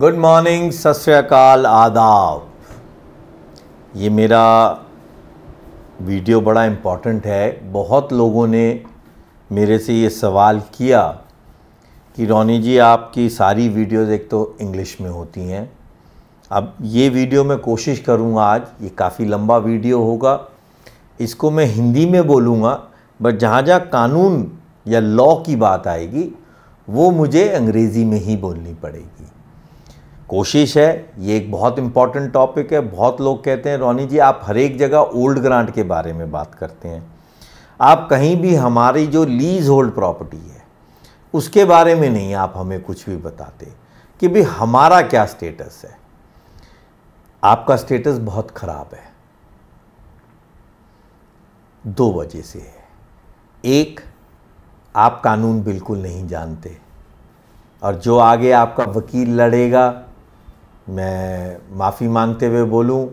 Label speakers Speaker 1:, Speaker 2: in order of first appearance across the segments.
Speaker 1: Good morning सत श्रीकाल आदाब ये मेरा वीडियो बड़ा इम्पॉर्टेंट है बहुत लोगों ने मेरे से ये सवाल किया कि रोनी जी आपकी सारी वीडियोज़ एक तो इंग्लिश में होती हैं अब ये वीडियो मैं कोशिश करूँगा आज ये काफ़ी लंबा वीडियो होगा इसको मैं हिंदी में बोलूँगा बट जहाँ जहाँ कानून या लॉ की बात आएगी वो मुझे अंग्रेज़ी में ही बोलनी पड़ेगी कोशिश है ये एक बहुत इंपॉर्टेंट टॉपिक है बहुत लोग कहते हैं रोनी जी आप हर एक जगह ओल्ड ग्रांट के बारे में बात करते हैं आप कहीं भी हमारी जो लीज होल्ड प्रॉपर्टी है उसके बारे में नहीं आप हमें कुछ भी बताते कि भाई हमारा क्या स्टेटस है आपका स्टेटस बहुत ख़राब है दो वजह से है एक आप कानून बिल्कुल नहीं जानते और जो आगे आपका वकील लड़ेगा मैं माफ़ी मांगते हुए बोलूं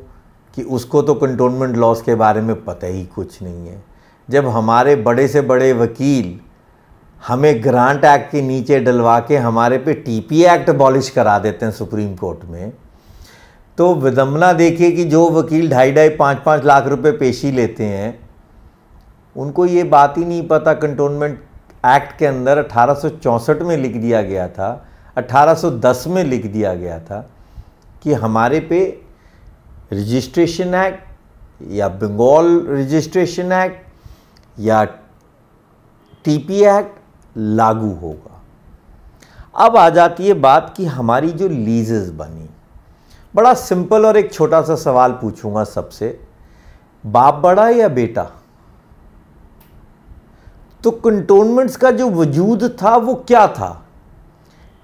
Speaker 1: कि उसको तो कंटोनमेंट लॉस के बारे में पता ही कुछ नहीं है जब हमारे बड़े से बड़े वकील हमें ग्रांट एक्ट के नीचे डलवा के हमारे पे टीपी एक्ट बॉलिश करा देते हैं सुप्रीम कोर्ट में तो विदम्बना देखिए कि जो वकील ढाई ढाई पाँच पाँच लाख रुपए पेशी लेते हैं उनको ये बात ही नहीं पता कंटोनमेंट एक्ट के अंदर अठारह में लिख दिया गया था 1810 में लिख दिया गया था कि हमारे पे रजिस्ट्रेशन एक्ट या बंगाल रजिस्ट्रेशन एक्ट या टीपी एक्ट लागू होगा अब आ जाती है बात कि हमारी जो लीजेस बनी बड़ा सिंपल और एक छोटा सा सवाल पूछूंगा सबसे बाप बड़ा या बेटा तो कंटोनमेंट्स का जो वजूद था वो क्या था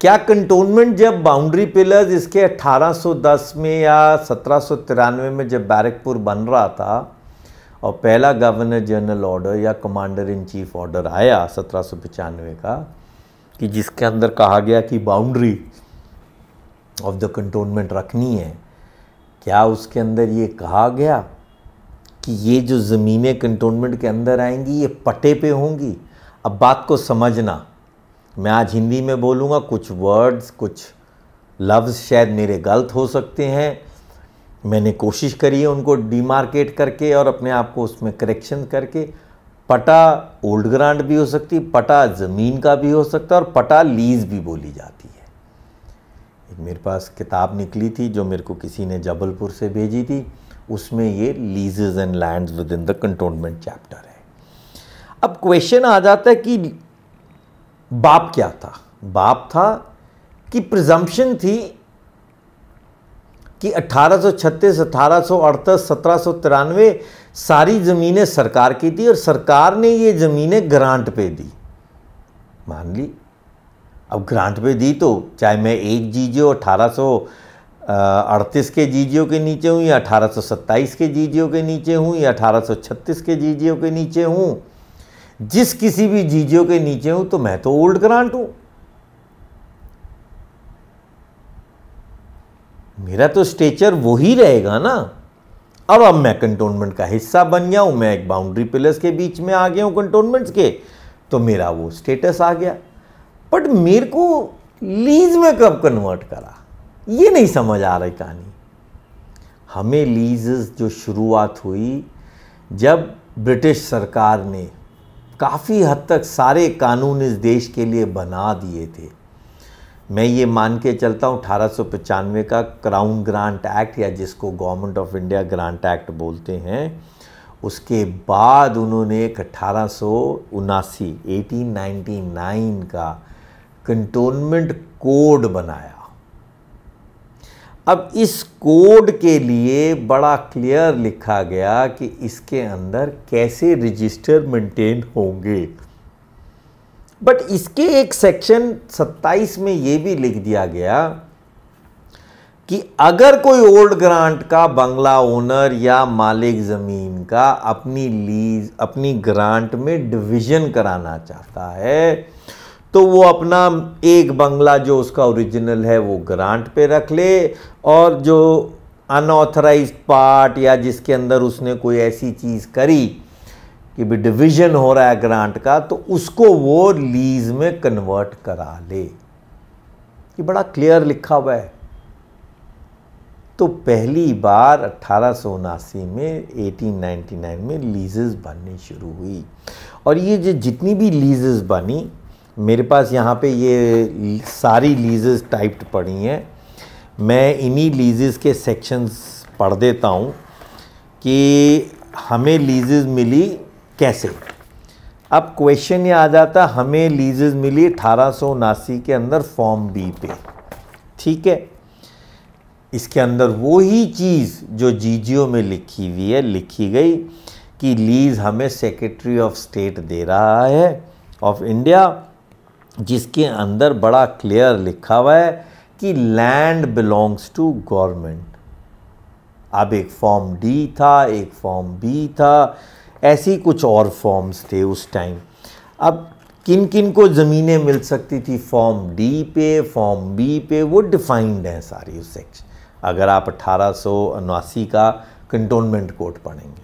Speaker 1: क्या कंटोनमेंट जब बाउंड्री पिलर्स इसके 1810 में या सत्रह में जब बैरकपुर बन रहा था और पहला गवर्नर जनरल ऑर्डर या कमांडर इन चीफ ऑर्डर आया सत्रह का कि जिसके अंदर कहा गया कि बाउंड्री ऑफ द कंटोनमेंट रखनी है क्या उसके अंदर ये कहा गया कि ये जो ज़मीनें कंटोनमेंट के अंदर आएंगी ये पटे पे होंगी अब बात को समझना मैं आज हिंदी में बोलूँगा कुछ वर्ड्स कुछ लफ्ज़ शायद मेरे गलत हो सकते हैं मैंने कोशिश करी है उनको डीमार्केट करके और अपने आप को उसमें करेक्शन करके पटा ओल्ड ग्रांड भी हो सकती पटा ज़मीन का भी हो सकता है और पटा लीज भी बोली जाती है मेरे पास किताब निकली थी जो मेरे को किसी ने जबलपुर से भेजी थी उसमें ये leases and lands within the cantonment chapter है अब क्वेश्चन आ जाता है कि बाप क्या था बाप था कि प्रिजम्पन थी कि 1836, 1838, 1793 सारी ज़मीनें सरकार की थी और सरकार ने ये ज़मीनें ग्रांट पे दी मान ली अब ग्रांट पे दी तो चाहे मैं एक जीजीओ अट्ठारह के जीजीओ के नीचे हूँ या अठारह के जीजीओ के नीचे हूँ या अठारह के जीजीओ के नीचे हूँ जिस किसी भी जीजियो के नीचे हूं तो मैं तो ओल्ड ग्रांट हूं मेरा तो स्टेचर वही रहेगा ना अब अब मैं कंटोनमेंट का हिस्सा बन गया हूं मैं एक बाउंड्री पिलर्स के बीच में आ गया हूं कंटोनमेंट्स के तो मेरा वो स्टेटस आ गया बट मेरे को लीज में कब कन्वर्ट करा ये नहीं समझ आ रही कहानी हमें लीज जो शुरुआत हुई जब ब्रिटिश सरकार ने काफ़ी हद तक सारे कानून इस देश के लिए बना दिए थे मैं ये मान के चलता हूँ अठारह का क्राउन ग्रांट एक्ट या जिसको government of India grant act बोलते हैं उसके बाद उन्होंने एक अठारह 1899 का कंटोनमेंट कोड बनाया अब इस कोड के लिए बड़ा क्लियर लिखा गया कि इसके अंदर कैसे रजिस्टर मेंटेन होंगे बट इसके एक सेक्शन 27 में यह भी लिख दिया गया कि अगर कोई ओल्ड ग्रांट का बंगला ओनर या मालिक ज़मीन का अपनी लीज अपनी ग्रांट में डिवीज़न कराना चाहता है तो वो अपना एक बंगला जो उसका ओरिजिनल है वो ग्रांट पे रख ले और जो अनऑथराइज पार्ट या जिसके अंदर उसने कोई ऐसी चीज़ करी कि भी डिवीज़न हो रहा है ग्रांट का तो उसको वो लीज़ में कन्वर्ट करा ले ये बड़ा क्लियर लिखा हुआ है तो पहली बार अट्ठारह में 1899 में लीजेस बनने शुरू हुई और ये जो जितनी भी लीजेस बनी मेरे पास यहाँ पे ये सारी लीजेस टाइप्ड पड़ी हैं मैं इन्हीं लीजेस के सेक्शंस पढ़ देता हूँ कि हमें लीजेस मिली कैसे अब क्वेश्चन ये आ जाता हमें लीजेस मिली अठारह के अंदर फॉर्म बी पे ठीक है इसके अंदर वो ही चीज़ जो जीजीओ में लिखी हुई है लिखी गई कि लीज़ हमें सेक्रेटरी ऑफ स्टेट दे रहा है ऑफ इंडिया जिसके अंदर बड़ा क्लियर लिखा हुआ है कि लैंड बिलोंग्स टू गवर्नमेंट अब एक फॉर्म डी था एक फॉर्म बी था ऐसी कुछ और फॉर्म्स थे उस टाइम अब किन किन को ज़मीनें मिल सकती थी फॉर्म डी पे फॉर्म बी पे वो डिफाइंड हैं सारी उस सेक्शन अगर आप अट्ठारह का कंटोनमेंट कोड पढ़ेंगे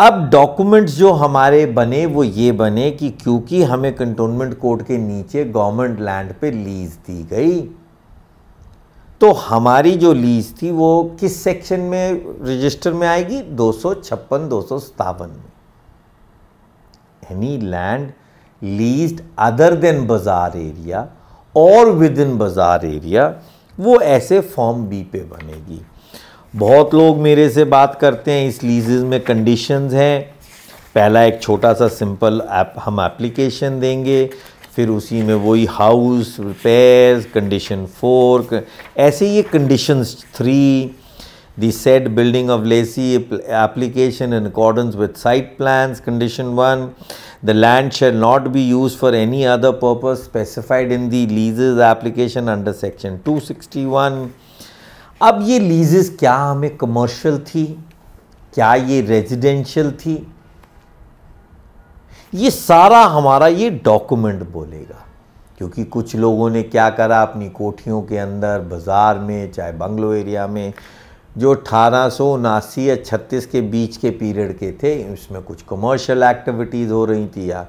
Speaker 1: अब डॉक्यूमेंट्स जो हमारे बने वो ये बने कि क्योंकि हमें कंटोनमेंट कोड के नीचे गवर्नमेंट लैंड पे लीज दी गई तो हमारी जो लीज थी वो किस सेक्शन में रजिस्टर में आएगी दो सौ छप्पन दो सौ सतावन में any land lease other than bazaar area और विद इन बाजार एरिया वो ऐसे फॉर्म बी पे बनेगी बहुत लोग मेरे से बात करते हैं इस लीजेज में कंडीशंस हैं पहला एक छोटा सा सिंपल ऐप हम एप्लीकेशन देंगे फिर उसी में वही हाउस रिपेयर कंडीशन फोर ऐसे ये conditions three the set building of lessee application in accordance with site plan condition one the land shall not be use for any other purpose specified in the leases application under section two sixty one अब ये लीजेस क्या हमें commercial थी क्या ये residential थी ये सारा हमारा ये डॉक्यूमेंट बोलेगा क्योंकि कुछ लोगों ने क्या करा अपनी कोठियों के अंदर बाज़ार में चाहे बंगलो एरिया में जो अठारह सौ उनासी या छत्तीस के बीच के पीरियड के थे उसमें कुछ कमर्शियल एक्टिविटीज़ हो रही थी या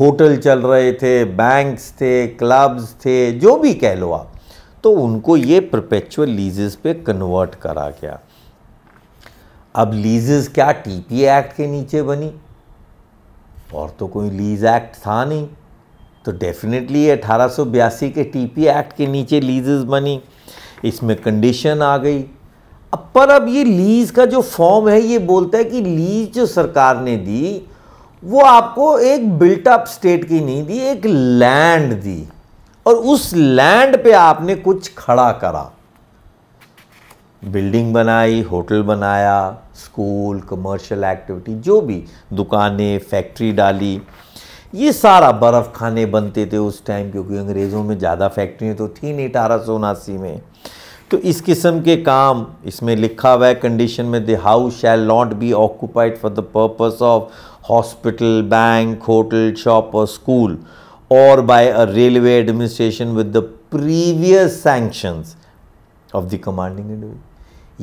Speaker 1: होटल चल रहे थे बैंक्स थे क्लब्स थे जो भी कह लो आप तो उनको ये प्रपेचुअल लीजेस पे कन्वर्ट करा गया अब लीजेस क्या टीपी एक्ट के नीचे बनी और तो कोई लीज एक्ट था नहीं तो डेफिनेटली अठारह के टीपी एक्ट के नीचे लीजेस बनी इसमें कंडीशन आ गई अब पर अब ये लीज का जो फॉर्म है ये बोलता है कि लीज जो सरकार ने दी वो आपको एक बिल्टअप स्टेट की नहीं दी एक लैंड दी और उस लैंड पे आपने कुछ खड़ा करा बिल्डिंग बनाई होटल बनाया स्कूल कमर्शियल एक्टिविटी जो भी दुकानें फैक्ट्री डाली ये सारा बर्फ़ खाने बनते थे उस टाइम क्योंकि अंग्रेज़ों में ज़्यादा फैक्ट्रियाँ तो थी नहीं अठारह सौ उनासी में तो इस किस्म के काम इसमें लिखा हुआ है कंडीशन में the house shall not be occupied for the purpose of hospital bank hotel shop और school or by a railway administration with the previous sanctions of the commanding individual.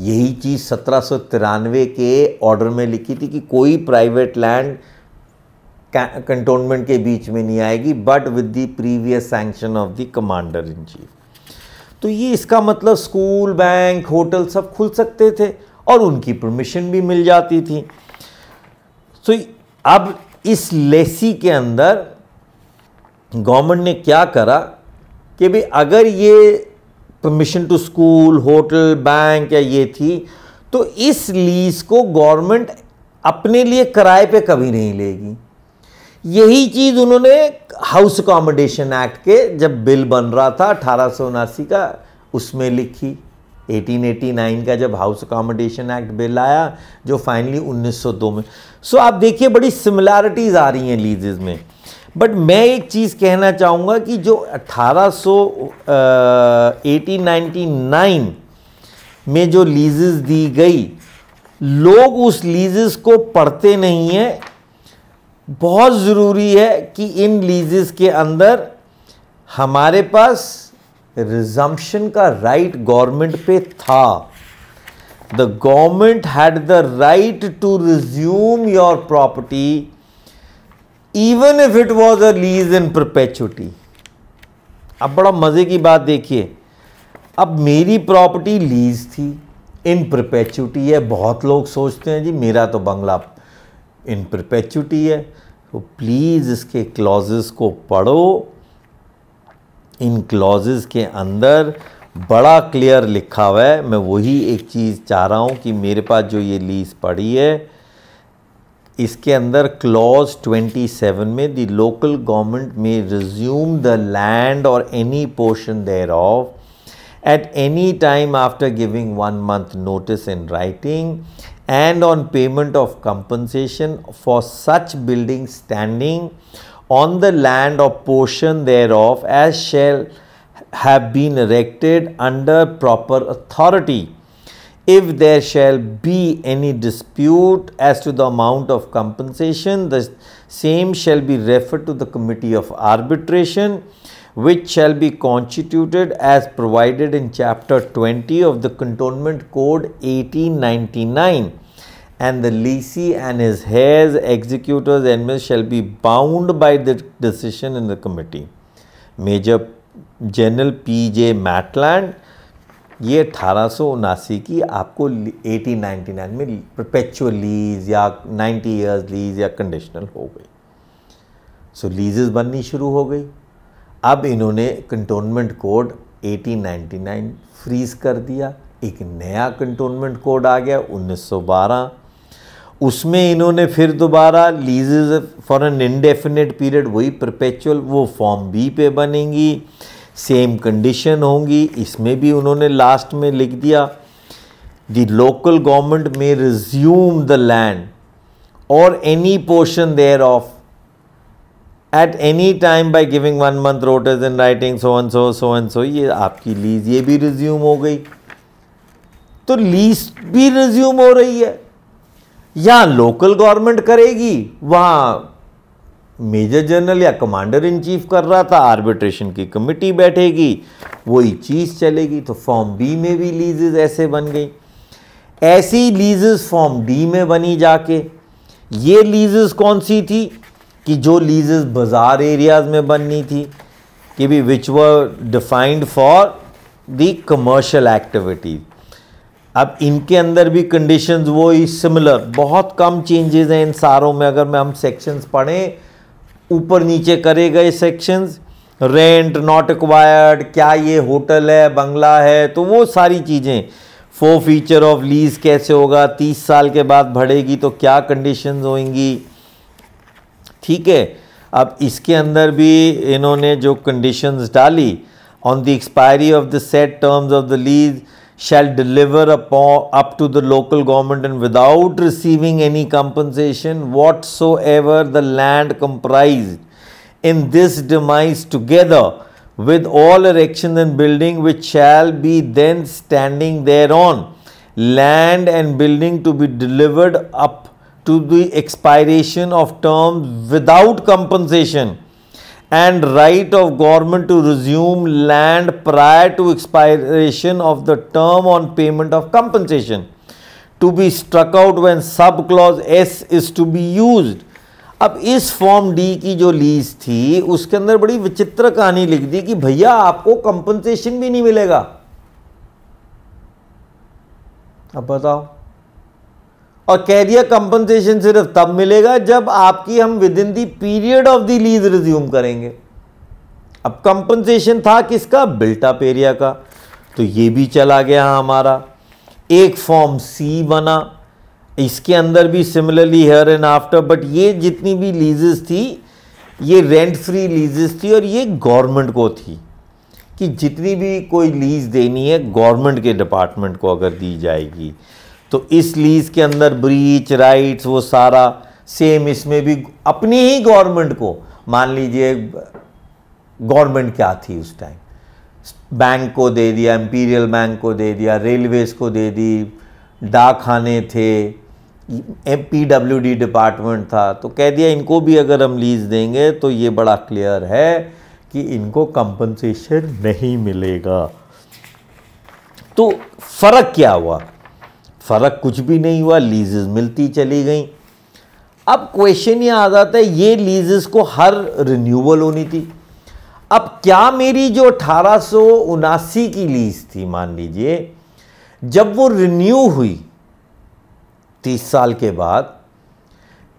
Speaker 1: यही चीज़ सत्रह के ऑर्डर में लिखी थी कि कोई प्राइवेट लैंड कंटोनमेंट के बीच में नहीं आएगी but with the previous sanction of the commander in chief तो ये इसका मतलब स्कूल बैंक होटल सब खुल सकते थे और उनकी परमिशन भी मिल जाती थी तो अब इस लेसी के अंदर गवर्नमेंट ने क्या करा कि भाई अगर ये permission to school hotel bank या ये थी तो इस लीज़ को गवर्नमेंट अपने लिए किराए पे कभी नहीं लेगी यही चीज़ उन्होंने हाउस अकोमोडेशन एक्ट के जब बिल बन रहा था अठारह का उसमें लिखी 1889 का जब हाउस अकोमोडेशन एक्ट बिल आया जो फाइनली 1902 में सो so आप देखिए बड़ी सिमिलैरिटीज़ आ रही हैं लीजेज़ में बट मैं एक चीज़ कहना चाहूँगा कि जो 1880-99 में जो लीजेस दी गई लोग उस लीजेस को पढ़ते नहीं हैं बहुत ज़रूरी है कि इन लीजेस के अंदर हमारे पास रिजम्पशन का राइट गवर्नमेंट पे था the government had the right to resume your property even if it was a lease in perpetuity अब बड़ा मज़े की बात देखिए अब मेरी प्रॉपर्टी लीज थी इन प्रपैचुटी है बहुत लोग सोचते हैं जी मेरा तो बंगला इन प्रपैचुटी है तो प्लीज़ इसके क्लॉजेस को पढ़ो इन क्लॉजेस के अंदर बड़ा क्लियर लिखा हुआ है मैं वही एक चीज़ चाह रहा हूँ कि मेरे पास जो ये लीज पड़ी है इसके अंदर क्लॉज 27 में the the local government may resume the land or any portion thereof at any time after giving one month notice in writing and on payment of compensation for such building standing on the land or portion thereof as shall have been erected under proper authority if there shall be any dispute as to the amount of compensation, the same shall be referred to the committee of arbitration, which shall be constituted as provided in chapter 20 of the Cantonment Code 1899. And the lessee and his heirs, executors, and admirers shall be bound by the decision in the committee. Major General P.J. Matland ये अठारह की आपको 1899 में प्रपेचुअल lease या 90 years lease या conditional हो गई सो so, बननी शुरू हो गई अब इन्होंने कंटोनमेंट कोड 1899 फ्रीज कर दिया एक नया कंटोनमेंट कोड आ गया 1912 उसमें इन्होंने फिर दोबारा leases for an indefinite period वही परपेचुअल वो फॉर्म बी पे बनेंगी सेम कंडीशन होंगी इसमें भी उन्होंने लास्ट में लिख दिया the local government may resume the land or any portion thereof at any time by giving one month रोटर्स in writing so and so so and so ये आपकी लीज ये भी रिज्यूम हो गई तो लीज भी रिज्यूम हो रही है यहाँ लोकल गवर्नमेंट करेगी वहाँ मेजर जनरल या कमांडर इन चीफ कर रहा था आर्बिट्रेशन की कमिटी बैठेगी वही चीज़ चलेगी तो फॉर्म बी में भी लीजेज ऐसे बन गई ऐसी लीजेज फॉर्म डी में बनी जाके ये लीजेज कौन सी थी कि जो लीजेज बाज़ार एरियाज़ में बननी थी कि भी whichever defined for the commercial activities अब इनके अंदर भी कंडीशंस वो ही सिमिलर बहुत कम चेंजेस हैं इन सारों में अगर मैं हम सेक्शंस पढ़ें ऊपर नीचे करे गए सेक्शंस रेंट नॉट एक्वायर्ड क्या ये होटल है बंगला है तो वो सारी चीज़ें फो फीचर ऑफ लीज कैसे होगा तीस साल के बाद बढ़ेगी तो क्या कंडीशंस होंगी ठीक है अब इसके अंदर भी इन्होंने जो कंडीशंस डाली on the expiry of the set terms of the lease shall deliver upon up to the local government and without receiving any compensation whatsoever the land comprised in this demise together with all erection and building which shall be then standing thereon land and building to be delivered up to the expiration of terms without compensation and right of government to resume land prior to expiration of the term on payment of compensation to be struck out when sub clause S is to be use अब इस form D की जो lease थी उसके अंदर बड़ी विचित्र कहानी लिख दी कि भैया आपको कंपनसेशन भी नहीं मिलेगा अब बताओ और कैरियर कंपनसेशन सिर्फ तब मिलेगा जब आपकी हम within the period of the lease resume करेंगे अब कंपनसेशन था किसका बिल्टअप एरिया का तो ये भी चला गया हमारा एक फॉर्म सी बना इसके अंदर भी similarly hereinafter but ये जितनी भी लीजेस थी ये रेंट फ्री लीजेस थी और ये गवर्नमेंट को थी कि जितनी भी कोई लीज देनी है गवर्नमेंट के डिपार्टमेंट को अगर दी जाएगी तो इस लीज के अंदर ब्रीच राइट्स वो सारा सेम इसमें भी अपनी ही गवर्नमेंट को मान लीजिए गवर्नमेंट क्या थी उस टाइम बैंक को दे दिया एम्पीरियल बैंक को दे दिया रेलवेज़ को दे दी डाकखाने थे पी डब्ल्यू डी डिपार्टमेंट था तो कह दिया इनको भी अगर हम लीज देंगे तो ये बड़ा क्लियर है कि इनको कंपनसेशन नहीं मिलेगा तो फ़र्क क्या हुआ फ़र्क कुछ भी नहीं हुआ लीजेस मिलती चली गई अब क्वेश्चन ये आ जाता है ये लीजेस को हर रिन्यूअल होनी थी अब क्या मेरी जो अठारह की लीज थी मान लीजिए जब वो रिन्यू हुई तीस साल के बाद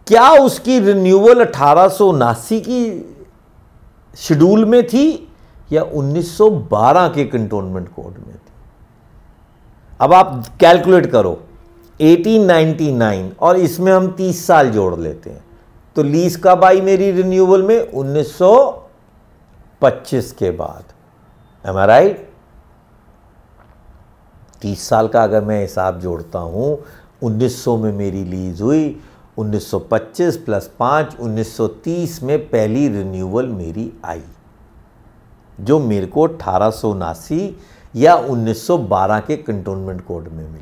Speaker 1: क्या उसकी रिन्यूअल अठारह की शेड्यूल में थी या 1912 के कंटोनमेंट कोड में थी अब आप कैलकुलेट करो 1899 और इसमें हम 30 साल जोड़ लेते हैं तो लीज कब आई मेरी रिन्यूएबल में 1925 के बाद एम आई राइट तीस साल का अगर मैं हिसाब जोड़ता हूं 1900 में मेरी लीज हुई 1925 प्लस पांच 1930 में पहली रिन्यूअल मेरी आई जो मेरे को अठारह सौ उनासी या 1912 के कंटोनमेंट कोड में मिली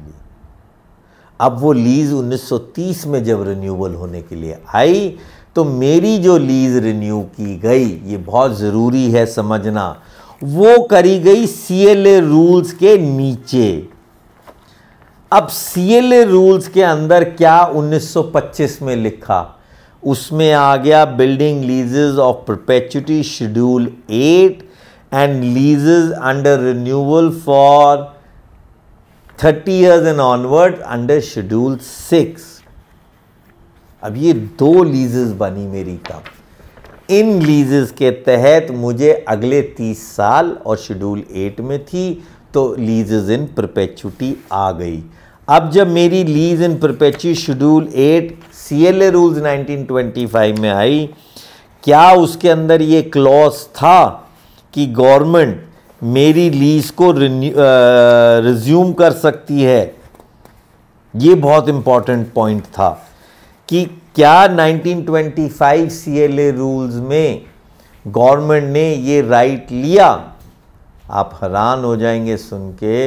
Speaker 1: अब वो लीज़ 1930 में जब रिन्यूअल होने के लिए आई तो मेरी जो लीज़ रिन्यू की गई ये बहुत ज़रूरी है समझना वो करी गई सी रूल्स के नीचे अब सी रूल्स के अंदर क्या 1925 में लिखा उसमें आ गया building leases of perpetuity schedule eight and leases under renewal for 30 years and onward under schedule 6 अब ये दो लीजेस बनी मेरी तब इन लीजेस के तहत मुझे अगले 30 साल और शेड्यूल 8 में थी तो लीजेस इन परपेचुटी आ गई अब जब मेरी lease in perpetuity schedule 8 CLA rules 1925 में आई क्या उसके अंदर ये क्लॉज था कि गवर्नमेंट मेरी लीज को रिज्यूम कर सकती है ये बहुत इंपॉर्टेंट पॉइंट था कि क्या 1925 सीएलए रूल्स में गवर्नमेंट ने ये राइट लिया आप हैरान हो जाएंगे सुन के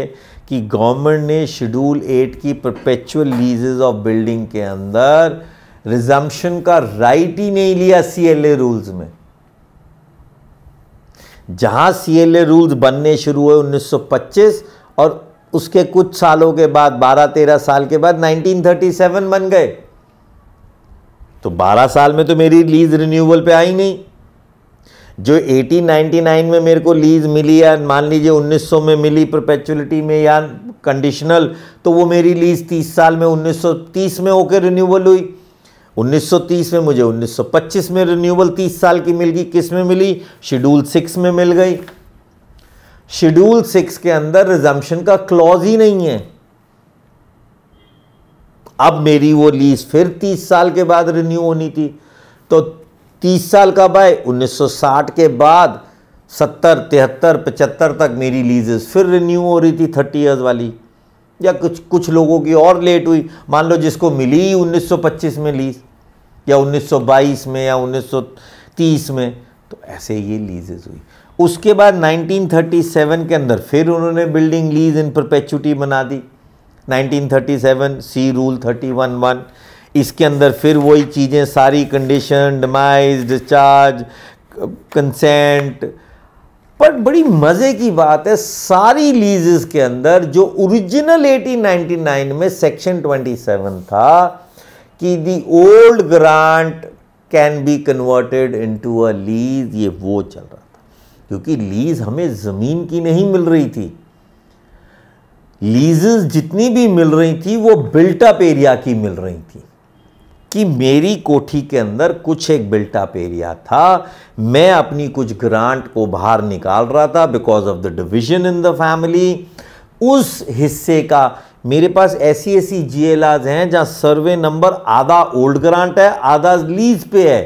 Speaker 1: कि गवर्नमेंट ने शेड्यूल एट की परपेचुअल लीजेज ऑफ बिल्डिंग के अंदर रिजम्पशन का राइट ही नहीं लिया सीएलए रूल्स में जहाँ सीएलए रूल्स बनने शुरू हुए 1925 और उसके कुछ सालों के बाद 12-13 साल के बाद 1937 बन गए तो 12 साल में तो मेरी लीज रिन्यूअल पे आई नहीं जो 1899 में मेरे को लीज मिली या मान लीजिए 1900 में मिली प्रपेचुअलिटी में या कंडीशनल तो वो मेरी लीज 30 साल में 1930 में होकर रिन्यूअल हुई 1930 में मुझे 1925 में रिन्यूबल 30 साल की मिल गई किस में मिली शेड्यूल सिक्स में मिल गई शेड्यूल सिक्स के अंदर रिजम्पशन का क्लॉज ही नहीं है अब मेरी वो लीज फिर 30 साल के बाद रिन्यू होनी थी तो 30 साल का बाय 1960 के बाद 70 तिहत्तर पचहत्तर तक मेरी लीजेस फिर रिन्यू हो रही थी थर्टी ईयर्स वाली या कुछ कुछ लोगों की और लेट हुई मान लो जिसको मिली 1925 में लीज या 1922 में या 1930 में तो ऐसे ये लीजेज हुई उसके बाद 1937 के अंदर फिर उन्होंने बिल्डिंग लीज इन परपेचुटी बना दी 1937 सी रूल 311 इसके अंदर फिर वही चीज़ें सारी कंडीशन डिमाइज डिस्चार्ज कंसेंट पर बड़ी मज़े की बात है सारी लीजेस के अंदर जो ओरिजिनल 1899 में सेक्शन 27 था कि the old grant can be converted into a lease ये वो चल रहा था क्योंकि लीज हमें ज़मीन की नहीं मिल रही थी लीजेस जितनी भी मिल रही थी वो बिल्टअप एरिया की मिल रही थी कि मेरी कोठी के अंदर कुछ एक बिल्टअप एरिया था मैं अपनी कुछ ग्रांट को बाहर निकाल रहा था because of the division in the family उस हिस्से का मेरे पास ऐसी ऐसी जी हैं जहाँ सर्वे नंबर आधा ओल्ड ग्रांट है आधा लीज पे है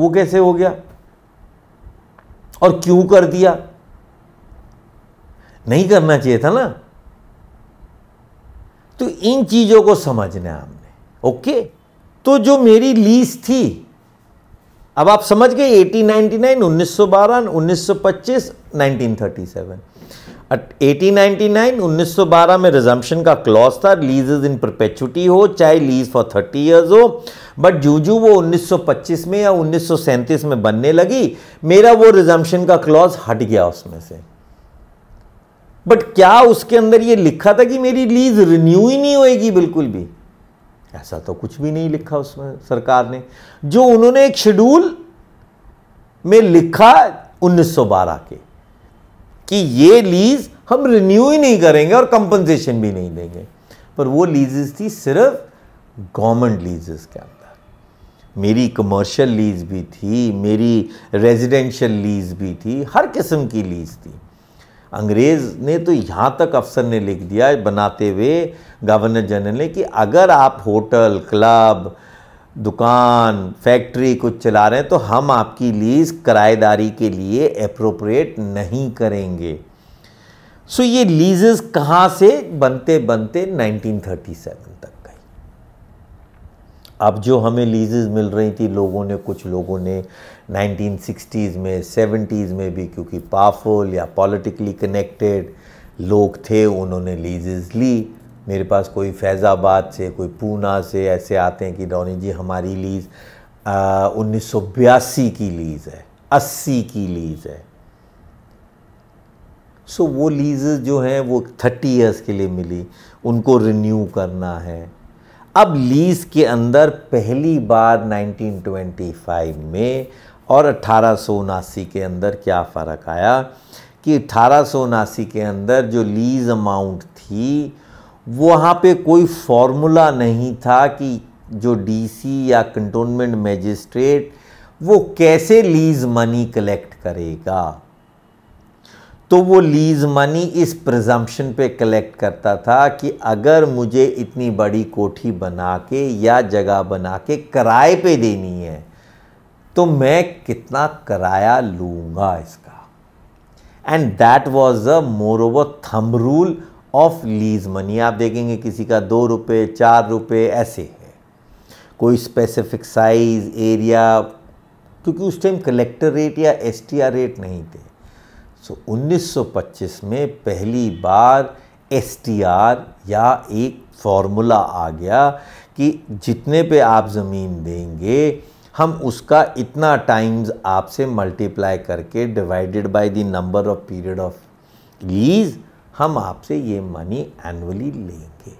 Speaker 1: वो कैसे हो गया और क्यों कर दिया नहीं करना चाहिए था ना तो इन चीज़ों को समझना हमने ओके तो जो मेरी लीज थी अब आप समझ गए एटीन 1912 नाइन उन्नीस सौ बारह उन्नीस सौ पच्चीस nineteen thirty seven eighteen ninety nine उन्नीस सौ बारह में रिजम्पन का क्लॉज था लीजेज इन परपेचुटी हो चाहे लीज फॉर थर्टी ईयर्स हो बट जू जू वो 1925 में या उन्नीस में बनने लगी मेरा वो रिजम्पन का क्लॉज हट गया उसमें से बट क्या उसके अंदर ये लिखा था कि मेरी लीज रिन्यू ही नहीं होएगी बिल्कुल भी ऐसा तो कुछ भी नहीं लिखा उसमें सरकार ने जो उन्होंने एक शेड्यूल में लिखा 1912 के कि ये लीज हम रिन्यू ही नहीं करेंगे और कंपनसेशन भी नहीं देंगे पर वो लीजेस थी सिर्फ गवर्नमेंट लीजेस के अंदर मेरी कमर्शियल लीज भी थी मेरी रेजिडेंशियल लीज भी थी हर किस्म की लीज थी अंग्रेज़ ने तो यहाँ तक अफसर ने लिख दिया बनाते हुए गवर्नर जनरल ने कि अगर आप होटल क्लब दुकान फैक्ट्री कुछ चला रहे हैं तो हम आपकी लीज़ किराएदारी के लिए अप्रोप्रिएट नहीं करेंगे सो ये लीजेस कहाँ से बनते बनते 1937 तक अब जो हमें लीजेज मिल रही थी लोगों ने कुछ लोगों ने 1960s में 70s में भी क्योंकि पावरफुल या पॉलिटिकली कनेक्टेड लोग थे उन्होंने लीजेज ली मेरे पास कोई फैज़ाबाद से कोई पूना से ऐसे आते हैं कि डॉनी जी हमारी लीज़ उन्नीस की लीज़ है अस्सी की लीज़ है सो so, वो लीज़ जो हैं वो थर्टी ईयर्स के लिए मिली उनको रिन्यू करना है अब लीज के अंदर पहली बार 1925 में और अट्ठारह के अंदर क्या फ़र्क आया कि अट्ठारह के अंदर जो लीज़ अमाउंट थी वहाँ पे कोई फॉर्मूला नहीं था कि जो डीसी या कंटोनमेंट मजिस्ट्रेट वो कैसे लीज़ मनी कलेक्ट करेगा तो वो लीज मनी इस प्रजम्पशन पे कलेक्ट करता था कि अगर मुझे इतनी बड़ी कोठी बना के या जगह बना के किराए पे देनी है तो मैं कितना किराया लूँगा इसका and that was a more over thumb rule of lease money आप देखेंगे किसी का दो रुपये चार रुपये ऐसे है कोई स्पेसिफिक साइज़ एरिया क्योंकि उस टाइम कलेक्टर रेट या एस रेट नहीं थे सो 1925 में पहली बार एस या एक फॉर्मूला आ गया कि जितने पे आप ज़मीन देंगे हम उसका इतना टाइम्स आपसे मल्टीप्लाई करके divided by the number of period of lease हम आपसे ये मनी एनुअली लेंगे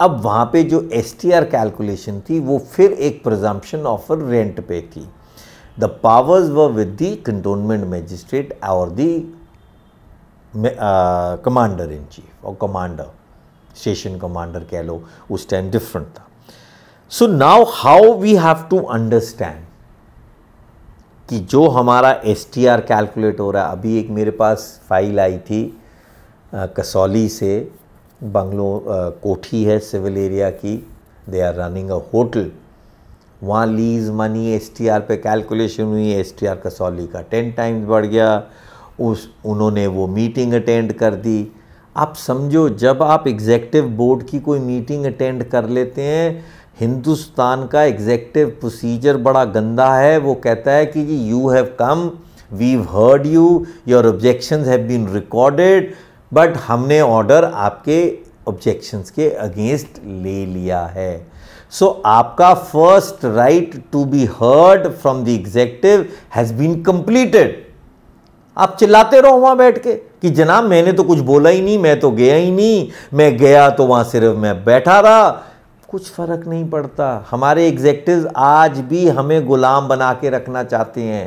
Speaker 1: अब वहाँ पे जो एस कैलकुलेशन थी वो फिर एक प्रजम्पन ऑफर रेंट पे थी the powers were with the cantonment magistrate or the uh, commander in chief or commander station commander कह लो उस टाइम डिफरेंट था so now how we have to understand कि जो हमारा एस टी आर कैलकुलेट हो रहा है अभी एक मेरे पास फाइल आई थी आ, कसौली से बंगलो कोठी है सिविल एरिया की they are running a hotel वहाँ लीज मनी एसटीआर पे कैलकुलेशन हुई एसटीआर का सॉली का टेन टाइम्स बढ़ गया उस उन्होंने वो मीटिंग अटेंड कर दी आप समझो जब आप एग्जेक्टिव बोर्ड की कोई मीटिंग अटेंड कर लेते हैं हिंदुस्तान का एग्जेक्टिव प्रोसीजर बड़ा गंदा है वो कहता है कि जी you have come we heard you your objections have been recorded but हमने ऑर्डर आपके ऑब्जेक्शंस के अगेंस्ट ले लिया है सो आपका first right to be heard from the executive has been completed आप चिल्लाते रहो वहां बैठ के कि जनाब मैंने तो कुछ बोला ही नहीं मैं तो गया ही नहीं मैं गया तो वहां सिर्फ मैं बैठा रहा कुछ फ़र्क नहीं पड़ता हमारे एग्जेक्टिव आज भी हमें ग़ुलाम बना के रखना चाहते हैं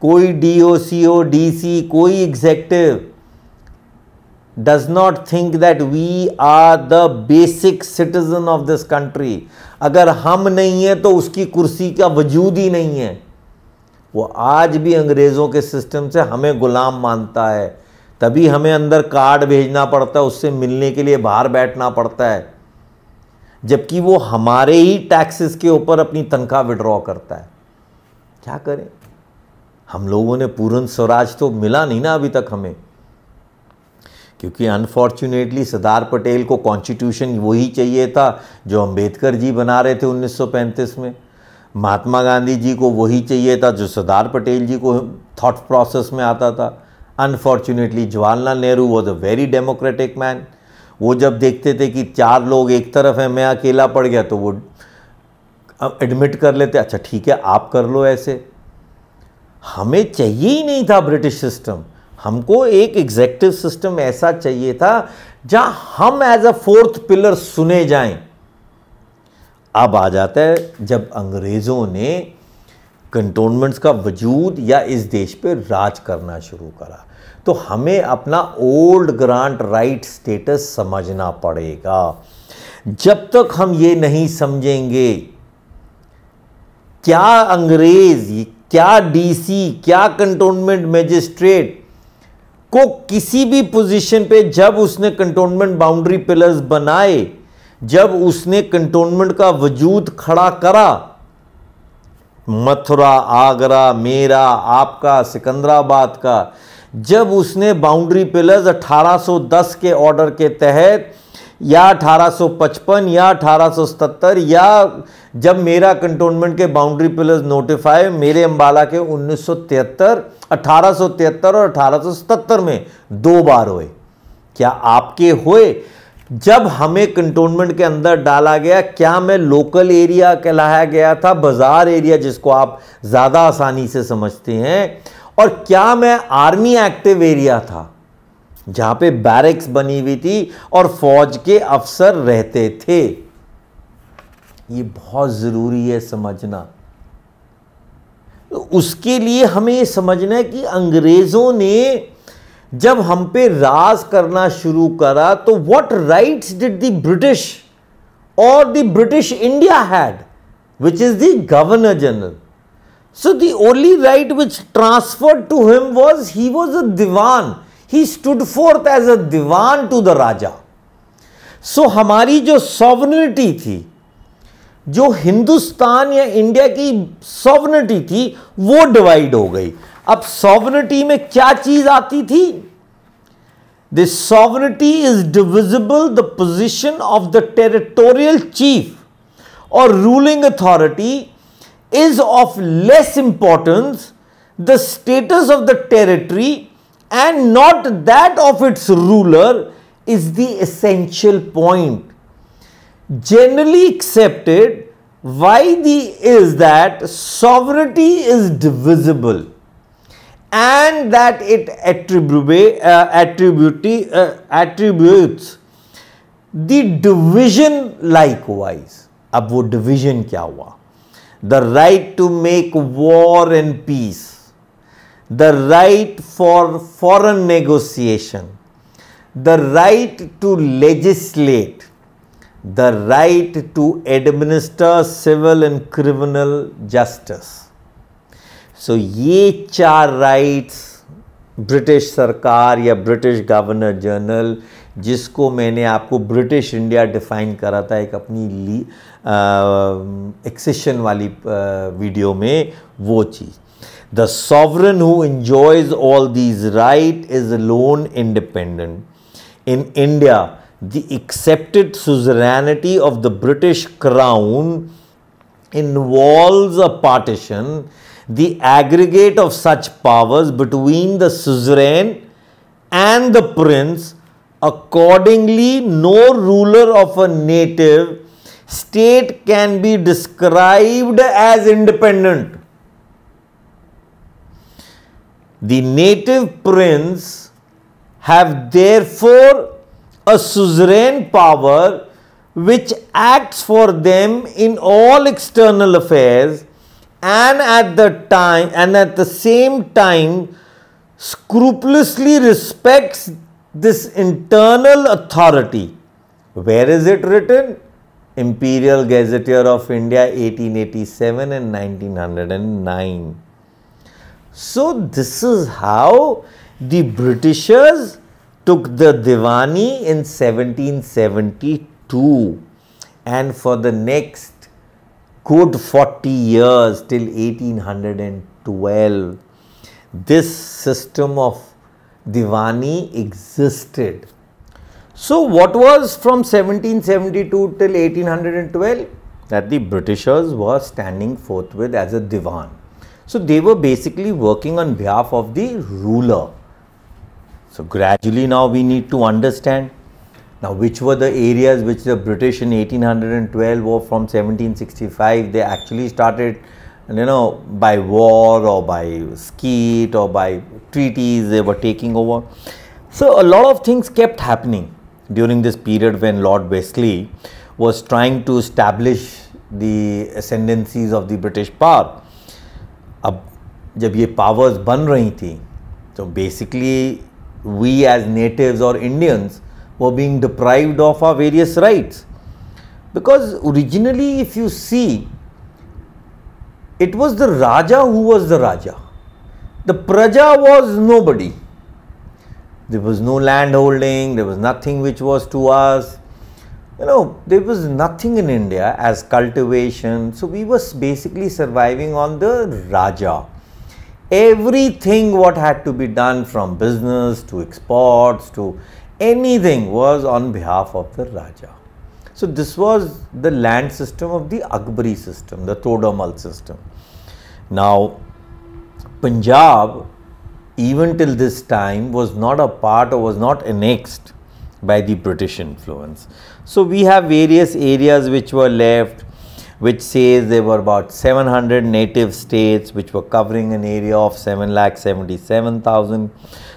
Speaker 1: कोई डी ओ सी ओ डी सी कोई executive does not think that we are the basic citizen of this country अगर हम नहीं हैं तो उसकी कुर्सी का वजूद ही नहीं है वो आज भी अंग्रेज़ों के सिस्टम से हमें ग़ुलाम मानता है तभी हमें अंदर कार्ड भेजना पड़ता है उससे मिलने के लिए बाहर बैठना पड़ता है जबकि वो हमारे ही टैक्सेस के ऊपर अपनी तनख्वाह विड्रॉ करता है क्या करें हम लोगों ने पूर्ण स्वराज तो मिला नहीं ना अभी तक हमें क्योंकि अनफॉर्चुनेटली सरदार पटेल को कॉन्स्टिट्यूशन वही चाहिए था जो अंबेडकर जी बना रहे थे 1935 में महात्मा गांधी जी को वही चाहिए था जो सरदार पटेल जी को थॉट प्रोसेस में आता था unfortunately Jawaharlal Nehru was a very democratic man वो जब देखते थे कि चार लोग एक तरफ हैं मैं अकेला पड़ गया तो वो एडमिट कर लेते अच्छा ठीक है आप कर लो ऐसे हमें चाहिए ही नहीं था ब्रिटिश सिस्टम हमको एक एग्जेक्टिव सिस्टम ऐसा चाहिए था जहां हम एज अ फोर्थ पिलर सुने जाएं अब आ जाता है जब अंग्रेज़ों ने कंटोनमेंट्स का वजूद या इस देश पे राज करना शुरू करा तो हमें अपना ओल्ड ग्रांट राइट स्टेटस समझना पड़ेगा जब तक हम ये नहीं समझेंगे क्या अंग्रेज़ क्या डीसी क्या कंटोनमेंट मजिस्ट्रेट को किसी भी पोजीशन पे जब उसने कंटोनमेंट बाउंड्री पिलर्स बनाए जब उसने कंटोनमेंट का वजूद खड़ा करा मथुरा आगरा मेरा आपका सिकंदराबाद का जब उसने बाउंड्री पिलर्स 1810 के ऑर्डर के तहत या 1855 या 1877 या जब मेरा कंटोनमेंट के बाउंड्री पिलर्स नोटिफाई मेरे अंबाला के 1973 1873 और 1877 में दो बार हुए क्या आपके हुए जब हमें कंटोनमेंट के अंदर डाला गया क्या मैं लोकल एरिया कहलाया गया था बाजार एरिया जिसको आप ज़्यादा आसानी से समझते हैं और क्या मैं आर्मी एक्टिव एरिया था जहां पे बैरिक्स बनी हुई थी और फौज के अफसर रहते थे ये बहुत ज़रूरी है समझना उसके लिए हमें ये समझना है कि अंग्रेज़ों ने जब हम पे राज करना शुरू करा तो what rights did the British और the British India had which is the governor general so the only right which transferred to him was he was a diwan he stood forth as a diwan to the raja so हमारी जो सॉवनिटी थी जो हिंदुस्तान या India की सॉवनिटी थी वो divide हो गई अब सॉवनिटी में क्या चीज आती थी the sovereignty is divisible the position of the territorial chief और ruling authority is of less importance the status of the territory and not that of its ruler is the essential point. Generally accepted why the is that sovereignty is divisible and that it attribute, uh, attribute, uh, attributes the division likewise. अब वो division? The right to make war and peace. the right for foreign negotiation, the right to legislate, the right to administer civil and criminal justice. So so, ये चार rights British सरकार या British governor general जिसको मैंने आपको British India define करा था एक अपनी एक्सेशन वाली आ, वीडियो में वो चीज़ The sovereign who enjoys all these rights is alone independent. In India, the accepted suzerainty of the British Crown involves a partition, the aggregate of such powers between the suzerain and the prince. Accordingly, no ruler of a native state can be described as independent. The native prince have therefore a suzerain power which acts for them in all external affairs and at the time and at the same time scrupulously respects this internal authority. Where is it written? Imperial Gazetteer of India 1887 and 1909. So this is how the Britishers took the Diwani in 1772 and for the next good 40 years till 1812 this system of Diwani existed. So what was from 1772 till 1812 that the Britishers were standing forthwith as a Diwan. So they were basically working on behalf of the ruler. So gradually now we need to understand now which were the areas which the British in 1812 or from 1765 they actually started you know by war or by skeet or by treaties they were taking over. So a lot of things kept happening during this period when Lord Wesley was trying to establish the ascendancies of the British power. अब जब ये powers बन रही थी तो basically we as native और Indians वो being deprived of are various rights because originally if you see it was the raja who was the raja the praja was nobody there was no land holding there was nothing which was to us you know, there was nothing in India as cultivation. So we were basically surviving on the Raja. Everything what had to be done from business to exports to anything was on behalf of the Raja. So this was the land system of the Akbari system, the Todamal system. Now, Punjab, even till this time, was not a part or was not annexed by the British influence. So we have various areas which were left which says there were about 700 native states which were covering an area of 7,77,000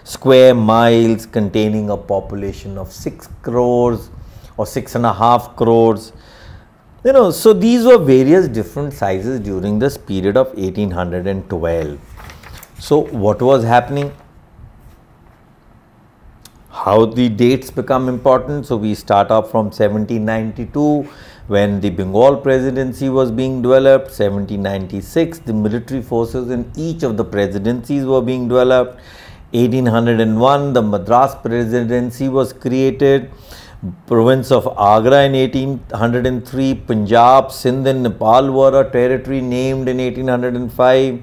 Speaker 1: square miles containing a population of 6 crores or 6.5 crores. You know, so these were various different sizes during this period of 1812. So what was happening? how the dates become important. So we start up from 1792 when the Bengal presidency was being developed, 1796 the military forces in each of the presidencies were being developed, 1801 the Madras presidency was created, province of Agra in 1803, Punjab, Sindh and Nepal were a territory named in 1805.